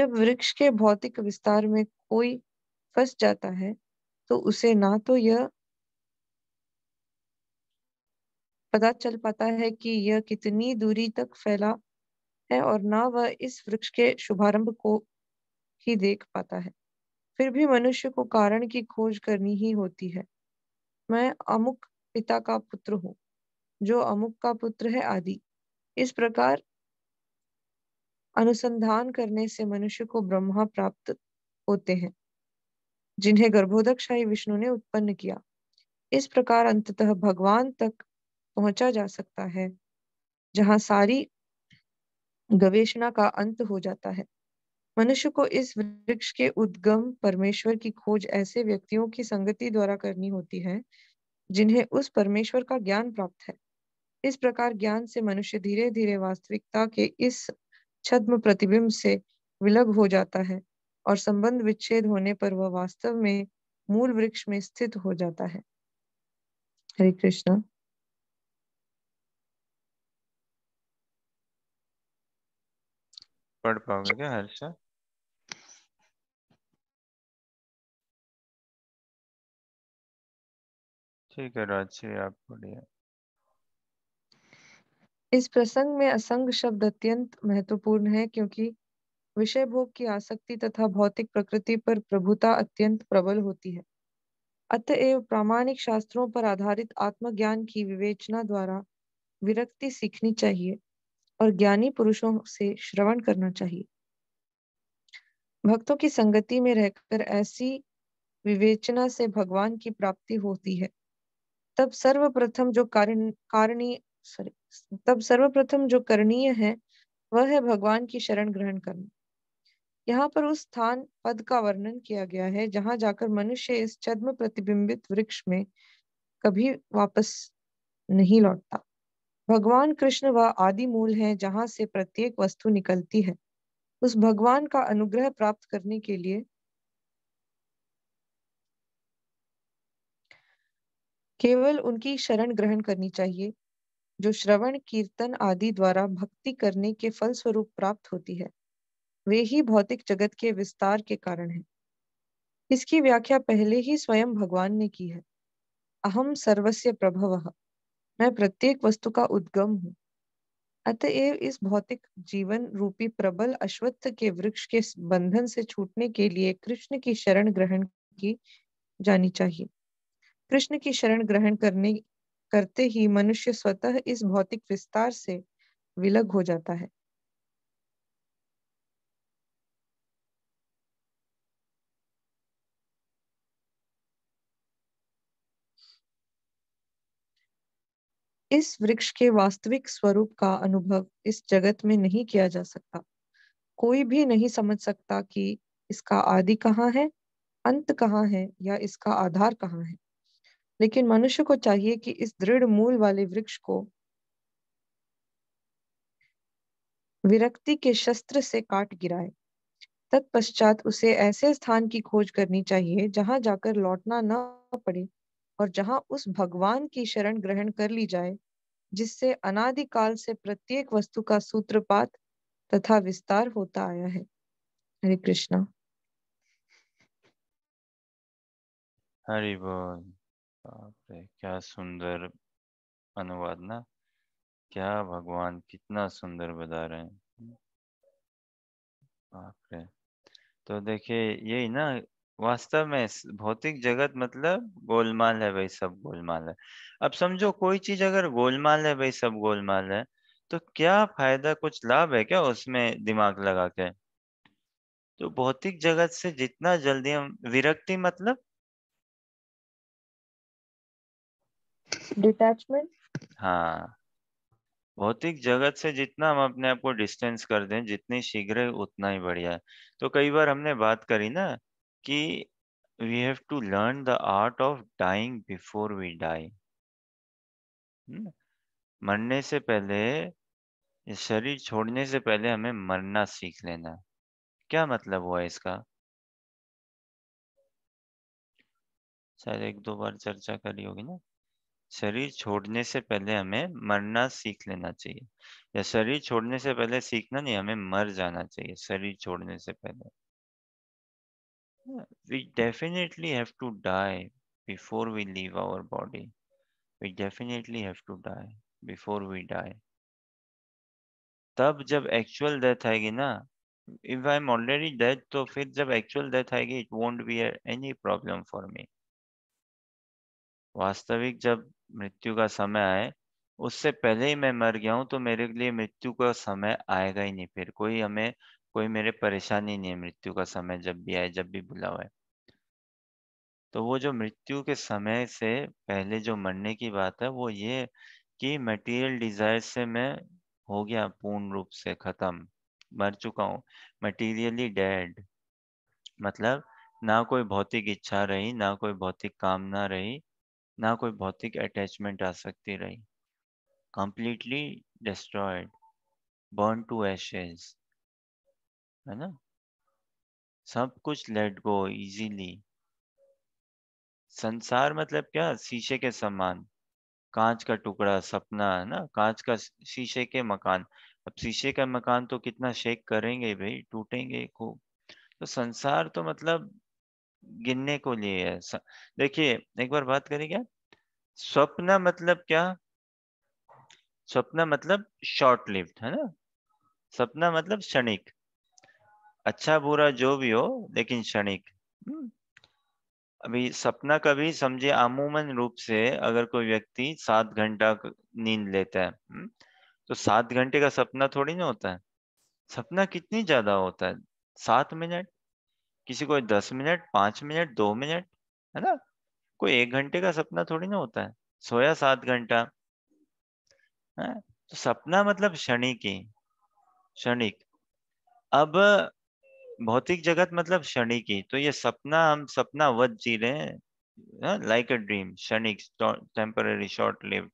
जब वृक्ष के भौतिक विस्तार में कोई फंस जाता है तो उसे ना तो यह पता चल पाता है कि यह कितनी दूरी तक फैला है और ना वह इस वृक्ष के शुभारंभ को ही देख पाता है फिर भी मनुष्य को कारण की खोज करनी ही होती है मैं अमुक पिता का पुत्र हूँ जो अमुक का पुत्र है आदि इस प्रकार अनुसंधान करने से मनुष्य को ब्रह्मा प्राप्त होते हैं जिन्हें शाही विष्णु ने उत्पन्न किया इस प्रकार अंततः भगवान तक पहुंचा जा सकता है जहां सारी गवेषणा का अंत हो जाता है मनुष्य को इस वृक्ष के उद्गम परमेश्वर की खोज ऐसे व्यक्तियों की संगति द्वारा करनी होती है जिन्हें उस परमेश्वर का ज्ञान प्राप्त है इस प्रकार ज्ञान से मनुष्य धीरे धीरे वास्तविकता के इस छद्म प्रतिबिंब से विलग हो जाता है और संबंध विच्छेद होने पर वह वास्तव में मूल वृक्ष में स्थित हो जाता है हरे कृष्णा पढ़ पाओगे क्या हर्षा ठीक है राजश्री आप पढ़िए इस प्रसंग में असंग शब्द अत्यंत महत्वपूर्ण है क्योंकि विषय भोग की आसक्ति तथा भौतिक प्रकृति पर प्रभुता अत्यंत प्रबल होती है अतएव प्रामाणिक शास्त्रों पर आधारित आत्मज्ञान की विवेचना द्वारा विरक्ति सीखनी चाहिए और ज्ञानी पुरुषों से श्रवण करना चाहिए भक्तों की संगति में रहकर ऐसी विवेचना से भगवान की प्राप्ति होती है तब सर्वप्रथम जो कारण कारणीय सॉरी तब सर्वप्रथम जो करणीय है वह है भगवान की शरण ग्रहण करना यहाँ पर उस स्थान पद का वर्णन किया गया है जहां जाकर मनुष्य इस छद्म प्रतिबिंबित वृक्ष में कभी वापस नहीं लौटता भगवान कृष्ण वह आदि मूल है जहां से प्रत्येक वस्तु निकलती है उस भगवान का अनुग्रह प्राप्त करने के लिए केवल उनकी शरण ग्रहण करनी चाहिए जो श्रवण कीर्तन आदि द्वारा भक्ति करने के फल स्वरूप प्राप्त होती है वे ही भौतिक जगत के विस्तार के कारण है इसकी व्याख्या पहले ही स्वयं भगवान ने की है अहम सर्वस्य प्रभव मैं प्रत्येक वस्तु का उद्गम हूँ अतएव इस भौतिक जीवन रूपी प्रबल अश्वत्थ के वृक्ष के बंधन से छूटने के लिए कृष्ण की शरण ग्रहण की जानी चाहिए कृष्ण की शरण ग्रहण करने करते ही मनुष्य स्वतः इस भौतिक विस्तार से विलग हो जाता है इस वृक्ष के वास्तविक स्वरूप का अनुभव इस जगत में नहीं किया जा सकता कोई भी नहीं समझ सकता कि इसका आदि कहाँ है अंत कहाँ है या इसका आधार कहाँ है लेकिन मनुष्य को चाहिए कि इस दृढ़ मूल वाले वृक्ष को विरक्ति के शस्त्र से काट गिराए तत्पश्चात उसे ऐसे स्थान की खोज करनी चाहिए जहां जाकर लौटना न पड़े और जहाँ उस भगवान की शरण ग्रहण कर ली जाए जिससे अनादिकाल से प्रत्येक वस्तु का सूत्रपात तथा विस्तार होता आया है हरे कृष्णा हरि बोल क्या सुंदर अनुवाद ना क्या भगवान कितना सुंदर बता रहे हैं बाप तो देखिए यही ना वास्तव में भौतिक जगत मतलब गोलमाल है भाई सब गोलमाल है अब समझो कोई चीज अगर गोलमाल है भाई सब गोलमाल है तो क्या फायदा कुछ लाभ है क्या उसमें दिमाग लगा के तो भौतिक जगत से जितना जल्दी हम विरक्ति मतलब डिटैचमेंट हाँ भौतिक जगत से जितना हम अपने आप को डिस्टेंस कर दें जितनी शीघ्र उतना ही बढ़िया है तो कई बार हमने बात करी ना कि we have to learn the art of dying before we die मरने से पहले शरीर छोड़ने से पहले हमें मरना सीख लेना क्या मतलब हुआ इसका शायद एक दो बार चर्चा करी होगी ना शरीर छोड़ने से पहले हमें मरना सीख लेना चाहिए या शरीर छोड़ने से पहले सीखना नहीं हमें मर जाना चाहिए शरीर छोड़ने से पहले we definitely have to die before we leave our body. We definitely have to die before we die. तब जब एक्चुअल डेथ आएगी ना if I am already dead तो फिर जब एक्चुअल डेथ आएगी it won't be any problem for me वास्तविक जब मृत्यु का समय आए उससे पहले ही मैं मर गया हूँ तो मेरे लिए मृत्यु का समय आएगा ही नहीं फिर कोई हमें कोई मेरे परेशानी नहीं है मृत्यु का समय जब भी आए जब भी हुआ तो वो जो मृत्यु के समय से पहले जो मरने की बात है वो ये कि मटेरियल डिजायर से मैं हो गया पूर्ण रूप से खत्म मर चुका हूँ मटेरियली डेड मतलब ना कोई भौतिक इच्छा रही ना कोई भौतिक कामना रही ना कोई भौतिक अटैचमेंट आ सकती रही completely destroyed burn to ashes है ना सब कुछ लेट गो इजीली संसार मतलब क्या शीशे के समान कांच का टुकड़ा सपना है ना कांच का शीशे के मकान अब शीशे का मकान तो कितना शेक करेंगे भाई टूटेंगे खूब तो संसार तो मतलब गिनने को लिए है देखिए एक बार बात करें क्या स्वप्न मतलब क्या स्वप्न मतलब शॉर्ट लिफ्ट है ना सपना मतलब क्षणिक अच्छा बुरा जो भी हो लेकिन क्षणिक हम्म। अभी सपना कभी समझे अमूमन रूप से अगर कोई व्यक्ति सात घंटा नींद लेता है हम्म, तो सात घंटे का सपना थोड़ी ना होता है सपना कितनी ज्यादा होता है सात मिनट किसी को दस मिनट पांच मिनट दो मिनट है ना कोई एक घंटे का सपना थोड़ी ना होता है सोया सात घंटा हाँ, तो सपना मतलब क्षणिक ही क्षणिक अब भौतिक जगत मतलब क्षणिक ही तो ये सपना हम सपना वत जी रहे हैं लाइक अ ड्रीम शनि टेम्पररी शॉर्ट लिव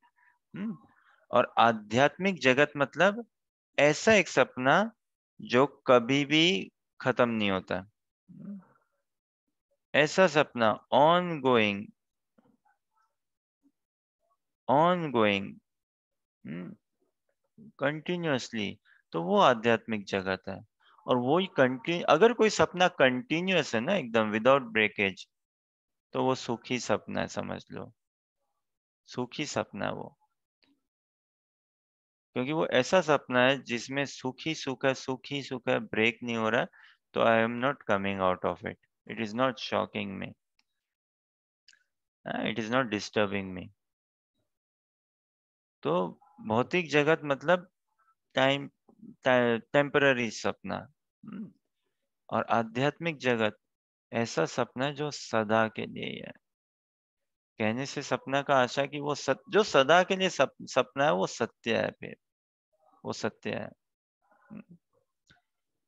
और आध्यात्मिक जगत मतलब ऐसा एक सपना जो कभी भी खत्म नहीं होता ऐसा सपना on going on going continuously तो वो आध्यात्मिक जगत है और वो कंटिन्यू अगर कोई सपना कंटिन्यूस है ना एकदम विदाउट ब्रेकेज तो वो सुखी सपना है समझ लो सुखी सपना वो क्योंकि वो ऐसा सपना है जिसमें सुखी सुख है सुखी सुख है ब्रेक नहीं हो रहा तो I am not coming out of it it is not shocking me it is not disturbing me तो भौतिक जगत मतलब टाइम टेम्पररी सपना हम्म, और आध्यात्मिक जगत ऐसा सपना जो सदा के लिए है कहने से सपना का आशा कि वो सत, जो सदा के लिए सप, सपना है वो सत्य है फिर वो सत्य है हम्म,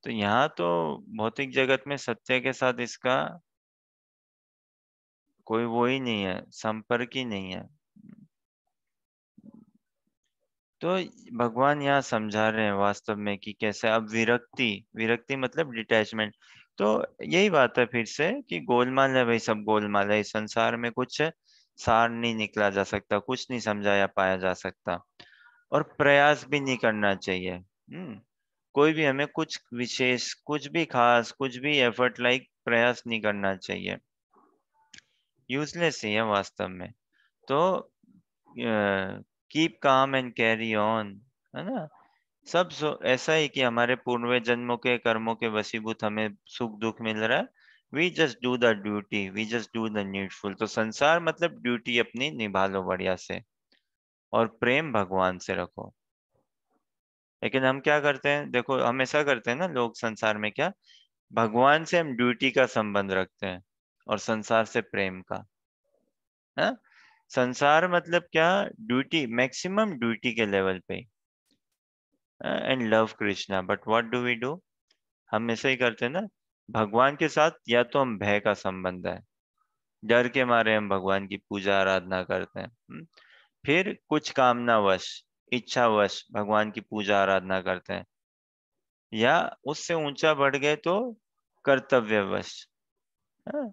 तो यहाँ तो भौतिक जगत में सत्य के साथ इसका कोई वो ही नहीं है संपर्क ही नहीं है तो भगवान यहाँ समझा रहे हैं वास्तव में कि कैसे अब विरक्ति विरक्ति मतलब डिटैचमेंट तो यही बात है फिर से कि गोलमाल है भाई सब गोलमाल है संसार में कुछ सार नहीं निकला जा सकता कुछ नहीं समझाया पाया जा सकता और प्रयास भी नहीं करना चाहिए हम्म कोई भी हमें कुछ विशेष कुछ भी खास कुछ भी एफर्ट लाइक प्रयास नहीं करना चाहिए यूजलेस ही है वास्तव में तो keep calm and carry on है ना सब ऐसा ही कि हमारे पूर्व जन्मों के कर्मों के वसीबूत हमें सुख दुख मिल रहा है we just do the duty we just do the needful तो संसार मतलब ड्यूटी अपनी निभा लो बढ़िया से और प्रेम भगवान से रखो लेकिन हम क्या करते हैं देखो हम ऐसा करते हैं ना लोग संसार में क्या भगवान से हम ड्यूटी का संबंध रखते हैं और संसार से प्रेम का है हाँ? संसार मतलब क्या ड्यूटी मैक्सिमम ड्यूटी के लेवल पे and love Krishna but what do we do हम ऐसे ही करते हैं ना भगवान के साथ या तो हम भय का संबंध है डर के मारे हम भगवान की पूजा आराधना करते हैं हम्म, फिर कुछ कामनावश इच्छावश भगवान की पूजा आराधना करते हैं या उससे ऊंचा बढ़ गए तो कर्तव्यवश हाँ,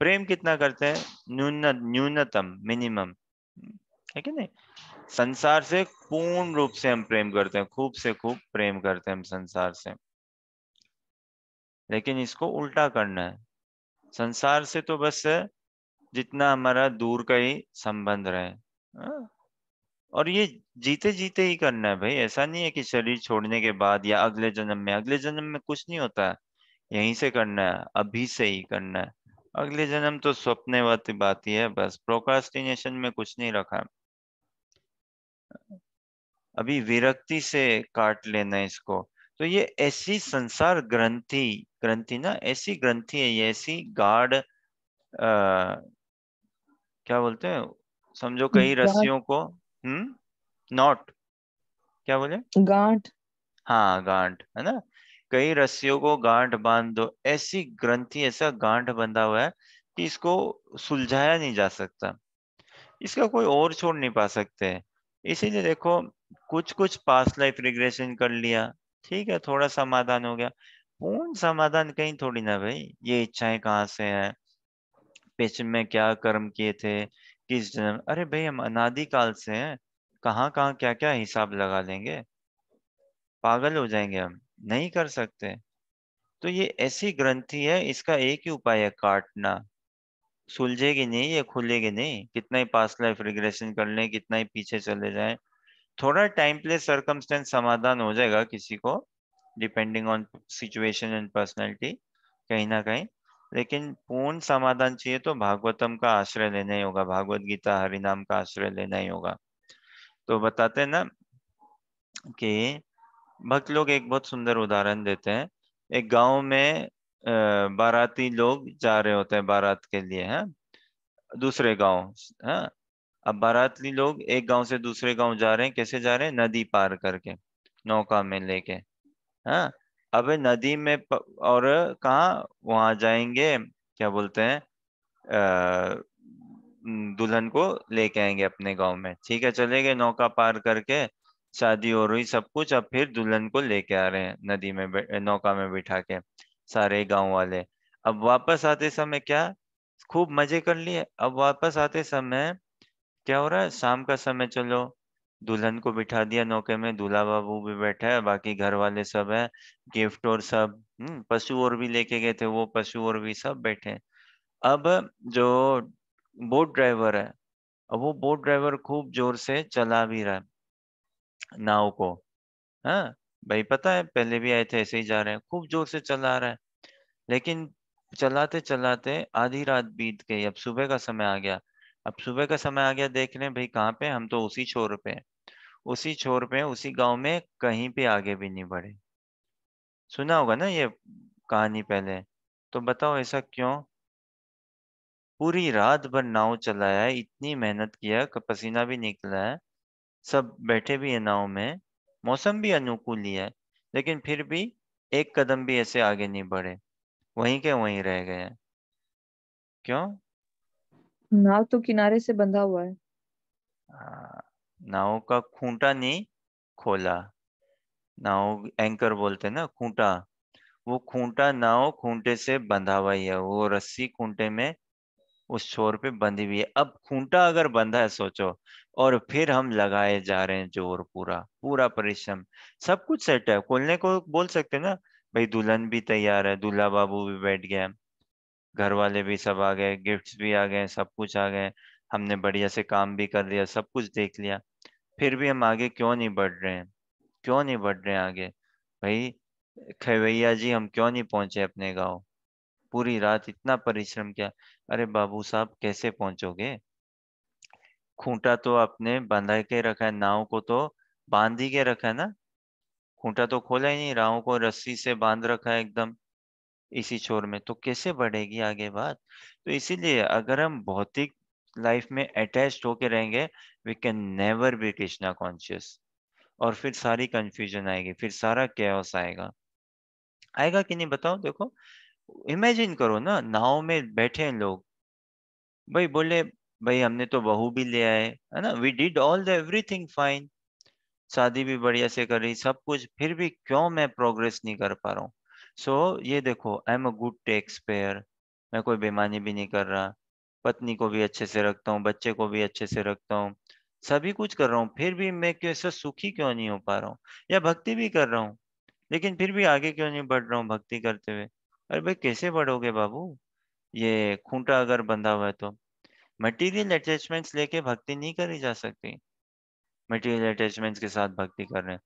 प्रेम कितना करते हैं न्यून न्यूनतम मिनिमम है कि नहीं संसार से पूर्ण रूप से हम प्रेम करते हैं खूब से खूब प्रेम करते हैं हम संसार से लेकिन इसको उल्टा करना है संसार से तो बस जितना हमारा दूर का ही संबंध रहे हाँ। और ये जीते जीते ही करना है भाई ऐसा नहीं है कि शरीर छोड़ने के बाद या अगले जन्म में अगले जन्म में कुछ नहीं होता है यहीं से करना है अभी से ही करना है अगले जन्म तो स्वप्नवती बात ही है बस प्रोकास्टिनेशन में कुछ नहीं रखा अभी विरक्ति से काट लेना इसको तो ये ऐसी संसार ग्रंथि ग्रंथि ना ऐसी ग्रंथि है ये ऐसी गाढ़ क्या बोलते हैं समझो कई रस्सियों को हम्म नॉट क्या बोले गांठ हाँ गांठ है ना कई रस्सियों को गांठ बांध दो ऐसी ग्रंथि ऐसा गांठ बंधा हुआ है कि इसको सुलझाया नहीं जा सकता इसका कोई और छोड़ नहीं पा सकते इसीलिए देखो कुछ कुछ पास लाइफ रिग्रेशन कर लिया ठीक है थोड़ा समाधान हो गया पूर्ण समाधान कहीं थोड़ी ना भाई ये इच्छाएं कहाँ से हैं पेशन में क्या कर्म किए थे किस जन्म अरे भाई हम अनादिकाल से हैं कहाँ कहाँ क्या क्या हिसाब लगा लेंगे पागल हो जाएंगे हम नहीं कर सकते तो ये ऐसी ग्रंथि है इसका एक ही उपाय है काटना सुलझेगी नहीं ये खुलेगी नहीं कितना ही पास लाइफ रिग्रेशन कर लें कितना ही पीछे चले जाएं थोड़ा टाइम प्लेस सर्कमस्टेंस समाधान हो जाएगा किसी को depending on situation and personality कहीं ना कहीं लेकिन पूर्ण समाधान चाहिए तो भागवतम का आश्रय लेना ही होगा भागवत गीता हरिनाम का आश्रय लेना ही होगा तो बताते ना कि भक्त लोग एक बहुत सुंदर उदाहरण देते हैं एक गांव में बाराती लोग जा रहे होते हैं बारात के लिए हैं दूसरे गांव है अब बाराती लोग एक गांव से दूसरे गांव जा रहे हैं कैसे जा रहे हैं नदी पार करके नौका में लेके है अब नदी में प, और कहा वहां जाएंगे क्या बोलते हैं दुल्हन को लेके आएंगे अपने गांव में ठीक है चले गए नौका पार करके शादी हो रही सब कुछ अब फिर दुल्हन को लेके आ रहे हैं नदी में नौका में बिठा के सारे गांव वाले अब वापस आते समय क्या खूब मजे कर लिए अब वापस आते समय क्या हो रहा है शाम का समय चलो दुल्हन को बिठा दिया नौके में दूल्हा बाबू भी बैठा है बाकी घर वाले सब है गिफ्ट और सब हम्म, पशु और भी लेके गए थे वो पशु और भी सब बैठे अब जो बोट ड्राइवर है अब वो बोट ड्राइवर खूब जोर से चला भी रहा है नाव को हाँ भाई पता है पहले भी आए थे ऐसे ही जा रहे हैं खूब जोर से चला रहा है लेकिन चलाते चलाते आधी रात बीत गई अब सुबह का समय आ गया अब सुबह का समय आ गया देख रहे हैं भाई कहाँ पे हम तो उसी छोर पे हैं उसी छोर पे उसी गांव में कहीं पे आगे भी नहीं बढ़े सुना होगा ना ये कहानी पहले तो बताओ ऐसा क्यों पूरी रात भर नाव चलाया है इतनी मेहनत किया पसीना भी निकला है सब बैठे भी हैं नाव में मौसम भी अनुकूल ही है लेकिन फिर भी एक कदम भी ऐसे आगे नहीं बढ़े वहीं के वहीं रह गए क्यों नाव तो किनारे से बंधा हुआ है हाँ, नाव का खूंटा नहीं खोला नाव एंकर बोलते ना खूंटा वो खूंटा नाव खूंटे से बंधा हुआ है वो रस्सी खूंटे में उस छोर पे बंधी हुई है अब खूंटा अगर बंधा है सोचो और फिर हम लगाए जा रहे हैं जोर पूरा पूरा परिश्रम सब कुछ सेट है खोलने को बोल सकते हैं ना भाई दुल्हन भी तैयार है दूल्हा बाबू भी बैठ गया घर वाले भी सब आ गए गिफ्ट्स भी आ गए सब कुछ आ गए हमने बढ़िया से काम भी कर लिया सब कुछ देख लिया फिर भी हम आगे क्यों नहीं बढ़ रहे हैं क्यों नहीं बढ़ रहे हैं आगे भाई खेवैया जी हम क्यों नहीं पहुंचे अपने गांव पूरी रात इतना परिश्रम किया अरे बाबू साहब कैसे पहुंचोगे खूंटा तो आपने बांधा के रखा है नाव को तो बांध ही के रखा है ना खूंटा तो खोला ही नहीं राहों को रस्सी से बांध रखा है एकदम इसी छोर में तो कैसे बढ़ेगी आगे बात तो इसीलिए अगर हम भौतिक लाइफ में अटैच होके रहेंगे we can never be Krishna conscious और फिर सारी कंफ्यूजन आएगी फिर सारा कैस आएगा आएगा कि नहीं बताओ देखो इमेजिन करो ना नाव में बैठे हैं लोग भाई बोले भाई हमने तो बहू भी ले आए है ना we did all the everything fine शादी भी बढ़िया से कर रही सब कुछ फिर भी क्यों मैं प्रोग्रेस नहीं कर पा रहा हूँ सो so, ये देखो I am a good tax payer मैं कोई बेमानी भी नहीं कर रहा पत्नी को भी अच्छे से रखता हूँ बच्चे को भी अच्छे से रखता हूँ सभी कुछ कर रहा हूँ फिर भी मैं कैसे सुखी क्यों नहीं हो पा रहा हूँ या भक्ति भी कर रहा हूँ लेकिन फिर भी आगे क्यों नहीं बढ़ रहा हूँ भक्ति करते हुए अरे भाई कैसे बढ़ोगे बाबू ये खूंटा अगर बंधा हुआ है तो मटेरियल अटैचमेंट्स लेके भक्ति नहीं करी जा सकती मटेरियल अटैचमेंट्स के साथ भक्ति कर रहे हैं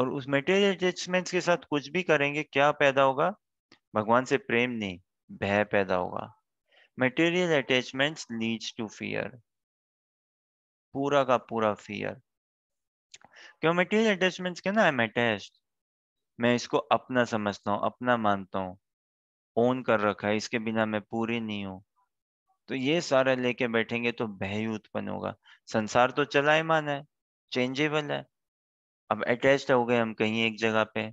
और उस मटेरियल अटैचमेंट्स के साथ कुछ भी करेंगे क्या पैदा होगा भगवान से प्रेम नहीं भय पैदा होगा material attachments leads to fear पूरा का पूरा फियर क्यों मटेरियल अटैचमेंट्स के ना आई एम अटैच्ड मैं इसको अपना समझता हूँ अपना मानता हूँ ओन कर रखा है इसके बिना मैं पूरी नहीं हूँ तो ये सारा लेके बैठेंगे तो भय उत्पन्न होगा संसार तो चलायमान है चेंजेबल है अब अटैच हो गए हम कहीं एक जगह पे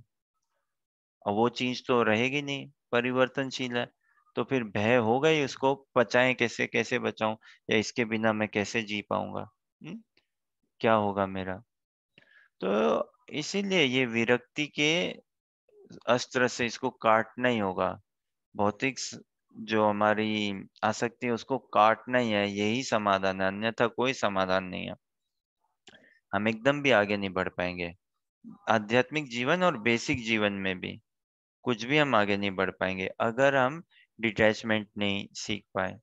और वो चीज तो रहेगी नहीं परिवर्तनशील है तो फिर भय हो गई उसको बचाए कैसे कैसे बचाऊं या इसके बिना मैं कैसे जी पाऊंगा हम्म, क्या होगा मेरा तो इसीलिए ये विरक्ति के अस्त्र से इसको काटना ही होगा भौतिक जो हमारी आसक्ति है उसको काटना ही है यही समाधान है अन्यथा कोई समाधान नहीं है हम एकदम भी आगे नहीं बढ़ पाएंगे आध्यात्मिक जीवन और बेसिक जीवन में भी कुछ भी हम आगे नहीं बढ़ पाएंगे अगर हम डिटैचमेंट नहीं सीख पाए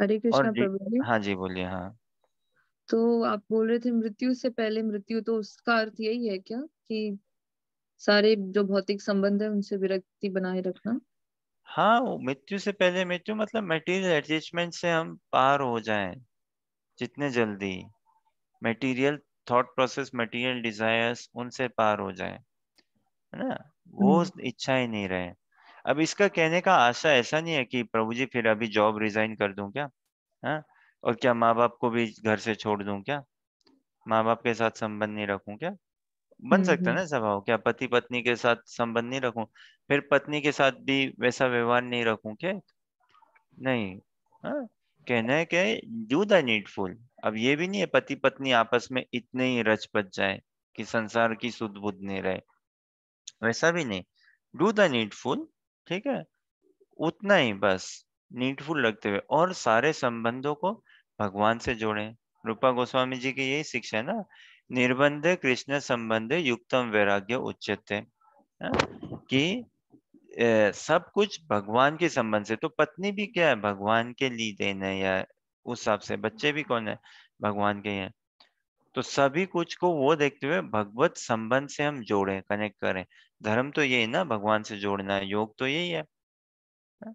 हरे कृष्ण हाँ जी बोलिए हाँ तो आप बोल रहे थे मृत्यु से पहले मृत्यु तो उसका अर्थ यही है क्या कि सारे जो भौतिक संबंध है उनसे विरक्ति बनाए रखना हाँ मृत्यु से पहले मृत्यु मतलब मटेरियल एडजस्टमेंट से हम पार हो जाएं जितने जल्दी material thought process material desires उनसे पार हो जाएं है ना वो हम्म। इच्छा ही नहीं रहे अब इसका कहने का आशा ऐसा नहीं है कि प्रभु जी फिर अभी जॉब रिजाइन कर दूं क्या है हाँ? और क्या माँ बाप को भी घर से छोड़ दूं क्या माँ बाप के साथ संबंध नहीं रखूं क्या बन हम्म, सकता है हम्म। ना स्वभाव क्या पति पत्नी के साथ संबंध नहीं रखूं फिर पत्नी के साथ भी वैसा व्यवहार नहीं रखूं क्या नहीं हा? कहना है क्या डू द नीडफुल अब ये भी नहीं है पति पत्नी आपस में इतने ही रच पच जाए कि संसार की सुध बुद्ध नहीं रहे वैसा भी नहीं डू द नीडफुल ठीक है उतना ही बस नीडफुल रखते हुए और सारे संबंधों को भगवान से जोड़े रूपा गोस्वामी जी की यही शिक्षा है ना निर्बंध कृष्ण संबंध युक्तम वैराग्य उच्चते हाँ? कि ए, सब कुछ भगवान के संबंध से तो पत्नी भी क्या है भगवान के लिए देना या उस हिसाब से बच्चे भी कौन है भगवान के हैं तो सभी कुछ को वो देखते हुए भगवत संबंध से हम जोड़े कनेक्ट करें धर्म तो यही ना भगवान से जोड़ना है योग तो यही है हाँ?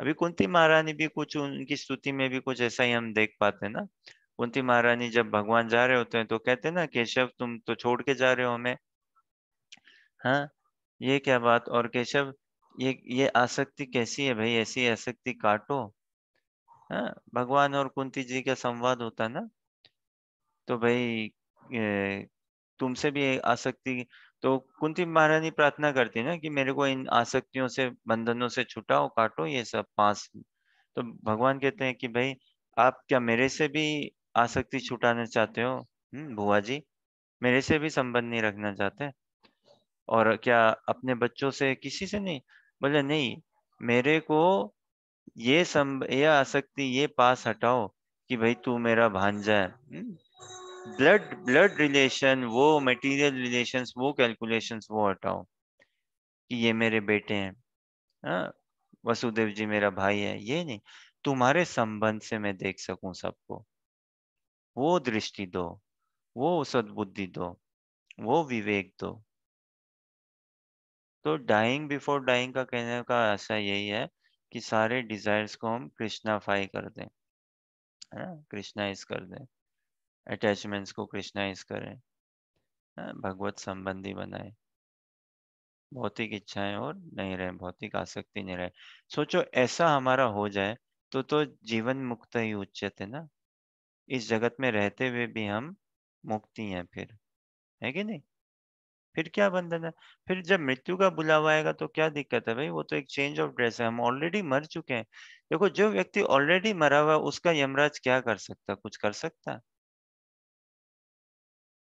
अभी कुंती महारानी भी कुछ उनकी स्तुति में भी कुछ ऐसा ही हम देख पाते हैं ना कुंती महारानी जब भगवान जा रहे होते हैं तो कहते हैं ना केशव तुम तो छोड़ के जा रहे हो हमें हाँ ये क्या बात और केशव ये ये आसक्ति कैसी है भाई ऐसी आसक्ति काटो हाँ भगवान और कुंती जी का संवाद होता ना तो भाई तुमसे भी आसक्ति तो कुंती महारानी प्रार्थना करती है ना कि मेरे को इन आसक्तियों से बंधनों से छुटाओ काटो ये सब पांच तो भगवान कहते हैं कि भाई आप क्या मेरे से भी आसक्ति छुटाना चाहते हो हम्म, बुआ जी मेरे से भी संबंध नहीं रखना चाहते और क्या अपने बच्चों से किसी से नहीं बोले नहीं मेरे को ये संब ये आसक्ति ये पास हटाओ कि भाई तू मेरा भांजा है ब्लड ब्लड रिलेशन वो मटेरियल रिलेशंस वो कैलकुलेशंस वो हटाओ कि ये मेरे बेटे हैं हाँ वसुदेव जी मेरा भाई है ये नहीं तुम्हारे संबंध से मैं देख सकूं सबको वो दृष्टि दो वो सद्बुद्धि दो वो विवेक दो तो डाइंग बिफोर डाइंग का कहने का ऐसा यही है कि सारे डिजायर्स को हम कृष्णाफाई कर दें है ना कृष्णाइज कर दें अटैचमेंट्स को कृष्णाइज करें भगवत संबंधी बनाए भौतिक इच्छाएं और नहीं रहे भौतिक आसक्ति नहीं रहे सोचो ऐसा हमारा हो जाए तो तो जीवन मुक्त ही उचित है ना इस जगत में रहते हुए भी हम मुक्ति हैं फिर है कि नहीं फिर क्या बंधन है फिर जब मृत्यु का बुलावा आएगा तो क्या दिक्कत है भाई वो तो एक चेंज ऑफ ड्रेस है हम ऑलरेडी मर चुके हैं देखो जो व्यक्ति ऑलरेडी मरा हुआ उसका यमराज क्या कर सकता कुछ कर सकता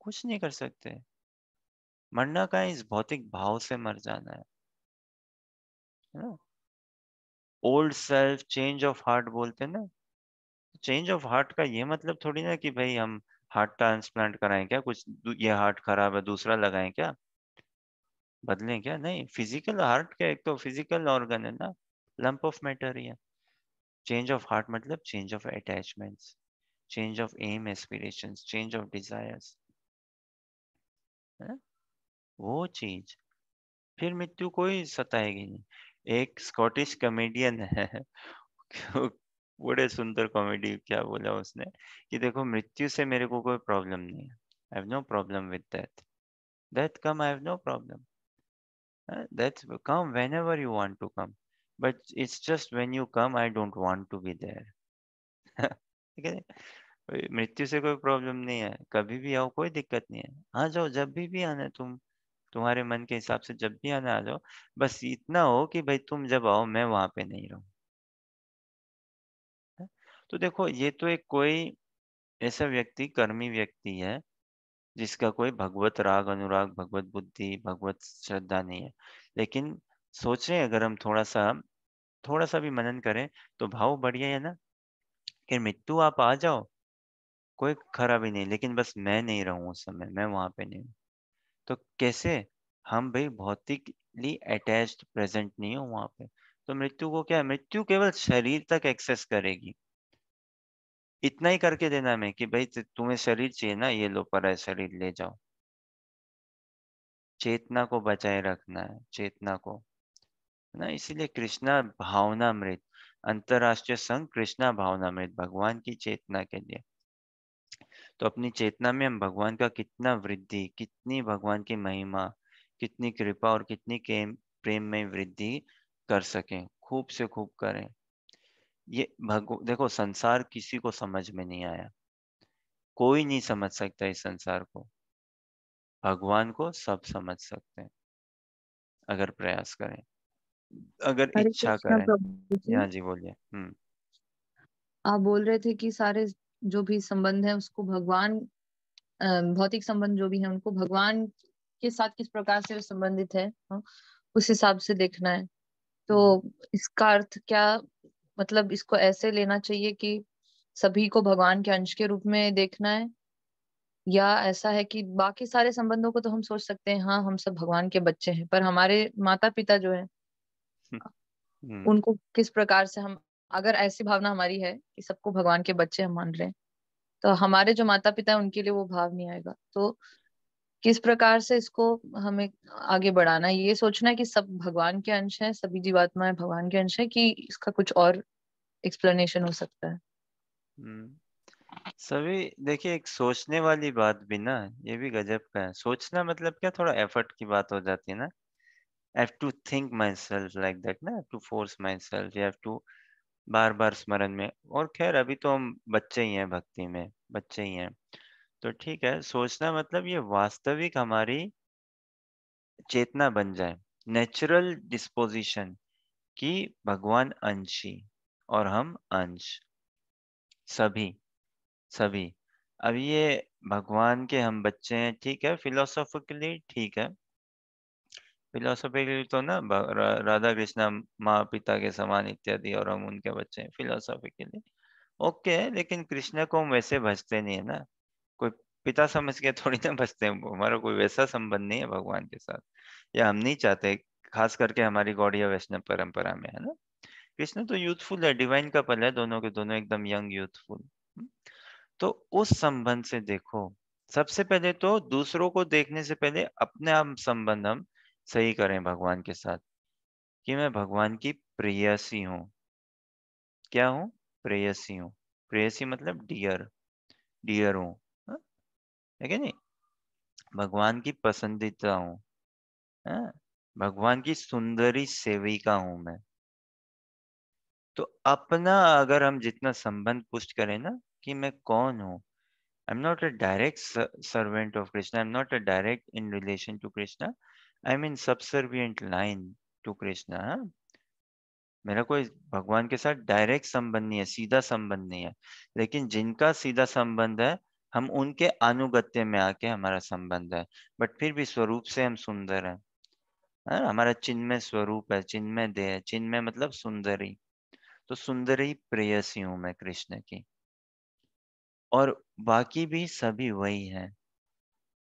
कुछ नहीं कर सकते मरना का इस भौतिक भाव से मर जाना है ना old self change of heart बोलते ना चेंज ऑफ हार्ट का ये मतलब थोड़ी ना कि भाई हम हार्ट ट्रांसप्लांट कराएं क्या कुछ ये हार्ट खराब है दूसरा लगाएं क्या बदलें क्या नहीं फिजिकल हार्ट का एक तो फिजिकल ऑर्गन है ना लंप ऑफ मैटर ही है चेंज ऑफ हार्ट मतलब change of attachments change of um aspiration change of desires वो चीज फिर मृत्यु कोई सताएगी नहीं एक स्कॉटिश कमेडियन है बड़े सुंदर कॉमेडी क्या बोला उसने कि देखो मृत्यु से मेरे को कोई प्रॉब्लम नहीं है I have no problem with death death come I have no problem death come whenever you want to come but it's just when you come I don't want to be there ठीक है मृत्यु से कोई problem नहीं है कभी भी आओ कोई दिक्कत नहीं है आ जाओ जब भी भी आना तुम तुम्हारे मन के हिसाब से जब भी आना आ जाओ बस इतना हो कि भाई तुम जब आओ मैं वहां पे नहीं रहूँ तो देखो ये तो एक कोई ऐसा व्यक्ति कर्मी व्यक्ति है जिसका कोई भगवत राग अनुराग भगवत बुद्धि भगवत श्रद्धा नहीं है लेकिन सोचें अगर हम थोड़ा सा थोड़ा सा भी मनन करें तो भाव बढ़िया है ना कि मृत्यु आप आ जाओ कोई भी नहीं लेकिन बस मैं नहीं रहू उस समय मैं वहां पे नहीं हूँ तो कैसे हम भाई भौतिकली अटैच्ड प्रेजेंट नहीं हो वहां पे तो मृत्यु को क्या है मृत्यु केवल शरीर तक एक्सेस करेगी इतना ही करके देना हमें कि भाई तुम्हें शरीर चाहिए ना ये लो पर है शरीर ले जाओ चेतना को बचाए रखना है चेतना को ना इसीलिए कृष्णा भावना मृत अंतरराष्ट्रीय संघ कृष्णा भावना मृत भगवान की चेतना के लिए तो अपनी चेतना में हम भगवान का कितना वृद्धि कितनी भगवान की महिमा कितनी कृपा और कितनी प्रेम में वृद्धि कर सकें खूब से खूब करें ये भगव देखो संसार किसी को समझ में नहीं आया कोई नहीं समझ सकता इस संसार को भगवान को सब समझ सकते हैं अगर प्रयास करें अगर इच्छा करें हाँ जी बोलिए हम्म। आप बोल रहे थे कि सारे जो भी संबंध है उसको भगवान भौतिक संबंध जो भी है उनको भगवान के साथ किस प्रकार से संबंधित है हाँ, उस हिसाब से देखना है तो हम्म। इसका अर्थ क्या मतलब इसको ऐसे लेना चाहिए कि सभी को भगवान के अंश के रूप में देखना है या ऐसा है कि बाकी सारे संबंधों को तो हम सोच सकते हैं हाँ हम सब भगवान के बच्चे हैं पर हमारे माता पिता जो है हम्म। उनको किस प्रकार से हम अगर ऐसी भावना हमारी है कि सबको भगवान के बच्चे हम मान रहे हैं तो हमारे जो माता पिता है उनके लिए वो भाव नहीं आएगा तो किस प्रकार से इसको हमें आगे बढ़ाना है ये सोचना है कि सब भगवान के अंश हैं सभी जीवात्माएं है, भगवान के अंश हैं कि इसका कुछ और एक्सप्लेनेशन हो सकता है हम्म। सभी देखिए एक सोचने वाली बात भी ना ये भी गजब का है सोचना मतलब क्या थोड़ा एफर्ट की बात हो जाती है ना have to think myself like that ना to force myself have to बार बार स्मरण में और खैर अभी तो हम बच्चे ही हैं भक्ति में बच्चे ही हैं तो ठीक है सोचना मतलब ये वास्तविक हमारी चेतना बन जाए नेचुरल डिस्पोजिशन कि भगवान अंशी और हम अंश सभी सभी अब ये भगवान के हम बच्चे हैं ठीक है फिलोसॉफिकली ठीक है फिलोसॉफिकली तो ना राधा कृष्णा माँ पिता के समान इत्यादि और हम उनके बच्चे हैं फिलोसॉफिकली ओके लेकिन कृष्ण को हम वैसे भजते नहीं है ना पिता समझ के थोड़ी ना बचते हैं हमारा कोई वैसा संबंध नहीं है भगवान के साथ या हम नहीं चाहते खास करके हमारी गौड़िया वैष्णव परंपरा में है ना कृष्ण तो यूथफुल है डिवाइन कपल है दोनों के दोनों एकदम यंग यूथफुल हम्म? तो उस संबंध से देखो सबसे पहले तो दूसरों को देखने से पहले अपने आप संबंध हम सही करें भगवान के साथ कि मैं भगवान की प्रेयसी हूँ क्या हूँ प्रेयसी हूँ प्रेयसी मतलब डियर डियर हूँ है नहीं भगवान की पसंदीदा हूँ हाँ, भगवान की सुंदरी सेविका हूं मैं तो अपना अगर हम जितना संबंध पुष्ट करें ना कि मैं कौन हूँ I am not a direct servant of Krishna I am not a direct in relation to Krishna I am in subservient line to Krishna है मेरा कोई भगवान के साथ डायरेक्ट संबंध नहीं है सीधा संबंध नहीं है लेकिन जिनका सीधा संबंध है हम उनके अनुगत्य में आके हमारा संबंध है बट फिर भी स्वरूप से हम सुंदर हैं है हाँ, हमारा चिन्ह में स्वरूप है चिन्ह में देह है में मतलब सुंदरी तो सुंदरी प्रेयसी हूं मैं कृष्ण की और बाकी भी सभी वही हैं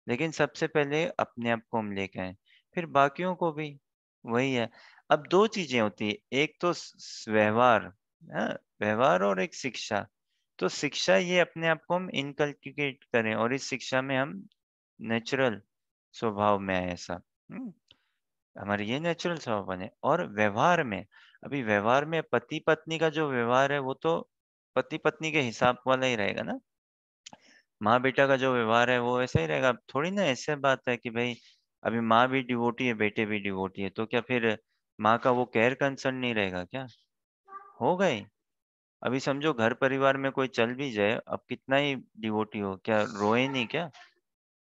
लेकिन सबसे पहले अपने आप को हम लेके आए फिर बाकियों को भी वही है अब दो चीजें होती है एक तो व्यवहार है हाँ, व्यवहार और एक शिक्षा तो शिक्षा ये अपने आप को हम इनकल्टिकेट करें और इस शिक्षा में हम नेचुरल स्वभाव में आए ऐसा हम्म। हमारे ये नेचुरल स्वभाव बने और व्यवहार में अभी व्यवहार में पति पत्नी का जो व्यवहार है वो तो पति पत्नी के हिसाब वाला ही रहेगा ना माँ बेटा का जो व्यवहार है वो ऐसा ही रहेगा थोड़ी ना ऐसे बात है कि भाई अभी माँ भी डिवोटी है बेटे भी डिवोटी है तो क्या फिर माँ का वो केयर कंसर्न नहीं रहेगा क्या हो गई अभी समझो घर परिवार में कोई चल भी जाए अब कितना ही डिवोटी हो क्या रोए नहीं क्या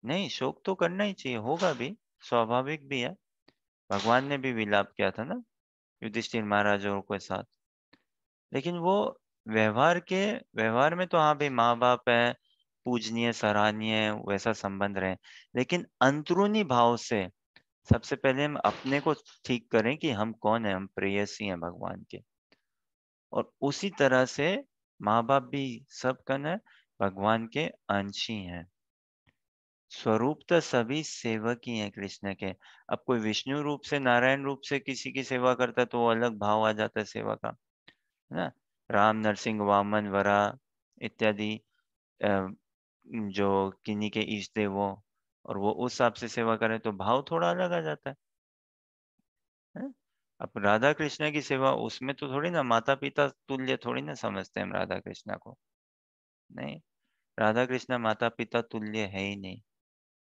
नहीं शोक तो करना ही चाहिए होगा भी स्वाभाविक भी है भगवान ने भी विलाप किया था ना युधिष्ठिर महाराज और के साथ लेकिन वो व्यवहार के व्यवहार में तो हाँ भाई माँ बाप है पूजनीय सराहनीय वैसा संबंध रहे लेकिन अंतरूनी भाव से सबसे पहले हम अपने को ठीक करें कि हम कौन है हम प्रेयसी हैं भगवान के और उसी तरह से माँ बाप भी सब कन है भगवान के अंश ही हैं स्वरूप तो सभी सेवक ही हैं कृष्ण के अब कोई विष्णु रूप से नारायण रूप से किसी की सेवा करता तो वो अलग भाव आ जाता है सेवा का है ना राम नरसिंह वामन वरा इत्यादि जो किन्नी के ईष्ट देवों और वो उस हिसाब से सेवा करें तो भाव थोड़ा अलग आ जाता है अब राधा कृष्ण की सेवा उसमें तो थोड़ी ना माता पिता तुल्य थोड़ी ना समझते हम राधा कृष्ण को नहीं राधा कृष्ण माता पिता तुल्य है ही नहीं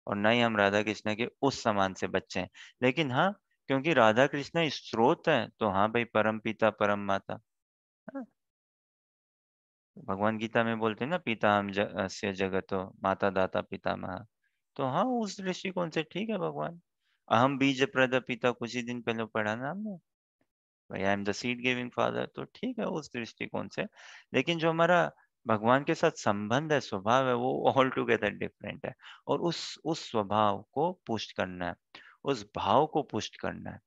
और ना ही हम राधा कृष्ण के उस समान से बच्चे हैं लेकिन हाँ क्योंकि राधा कृष्ण स्रोत है तो हाँ भाई परम पिता परम माता हाँ? भगवान गीता में बोलते हैं ना पिता हम जग, से जगत हो माता दाता पिता महा तो हाँ उस दृष्टिकोण से ठीक है भगवान अहम बीज प्रद पिता कुछ ही दिन पहले पढ़ा ना हमने भाई I am the seed giving father तो ठीक है उस दृष्टिकोण से लेकिन जो हमारा भगवान के साथ संबंध है स्वभाव है वो ऑल टुगेदर डिफरेंट है और उस उस स्वभाव को पुष्ट करना है उस भाव को पुष्ट करना है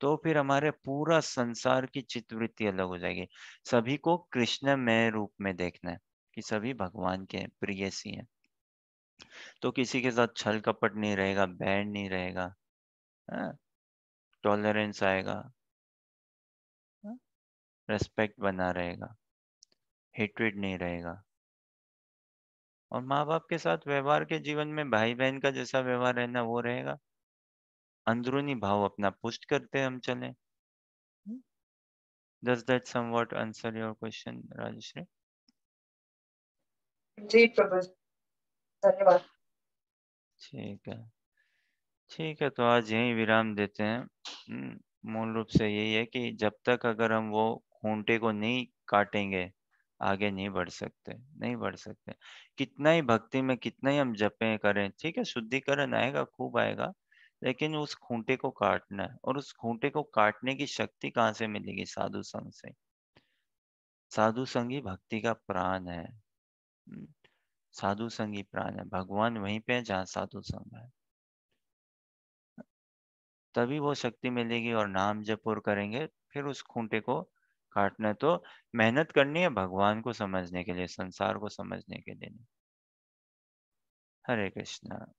तो फिर हमारे पूरा संसार की चित्तवृत्ति अलग हो जाएगी सभी को कृष्णमय रूप में देखना है कि सभी भगवान के प्रिय सी हैं तो किसी के साथ छल कपट नहीं रहेगा बैड नहीं रहेगा टॉलरेंस हाँ, आएगा रेस्पेक्ट हाँ, बना रहेगा हेट्रेड नहीं रहेगा और माँ बाप के साथ व्यवहार के जीवन में भाई बहन का जैसा व्यवहार रहना वो रहेगा अंदरूनी भाव अपना पुष्ट करते हम चले हाँ। Does that somewhat answer your question, Rajeshri? जी प्रभु धन्यवाद ठीक है ठीक है तो आज यही विराम देते हैं हम्म, मूल रूप से यही है कि जब तक अगर हम वो खूंटे को नहीं काटेंगे आगे नहीं बढ़ सकते नहीं बढ़ सकते कितना ही भक्ति में कितना ही हम जपे करें ठीक है शुद्धिकरण आएगा खूब आएगा लेकिन उस खूंटे को काटना है और उस खूंटे को काटने की शक्ति कहाँ से मिलेगी साधु संघ से साधु संघ ही भक्ति का प्राण है हम्म, साधु संघ ही प्राण है भगवान वहीं पे है जहाँ साधु संघ है तभी वो शक्ति मिलेगी और नाम जब और करेंगे फिर उस खूंटे को काटना तो मेहनत करनी है भगवान को समझने के लिए संसार को समझने के लिए हरे कृष्णा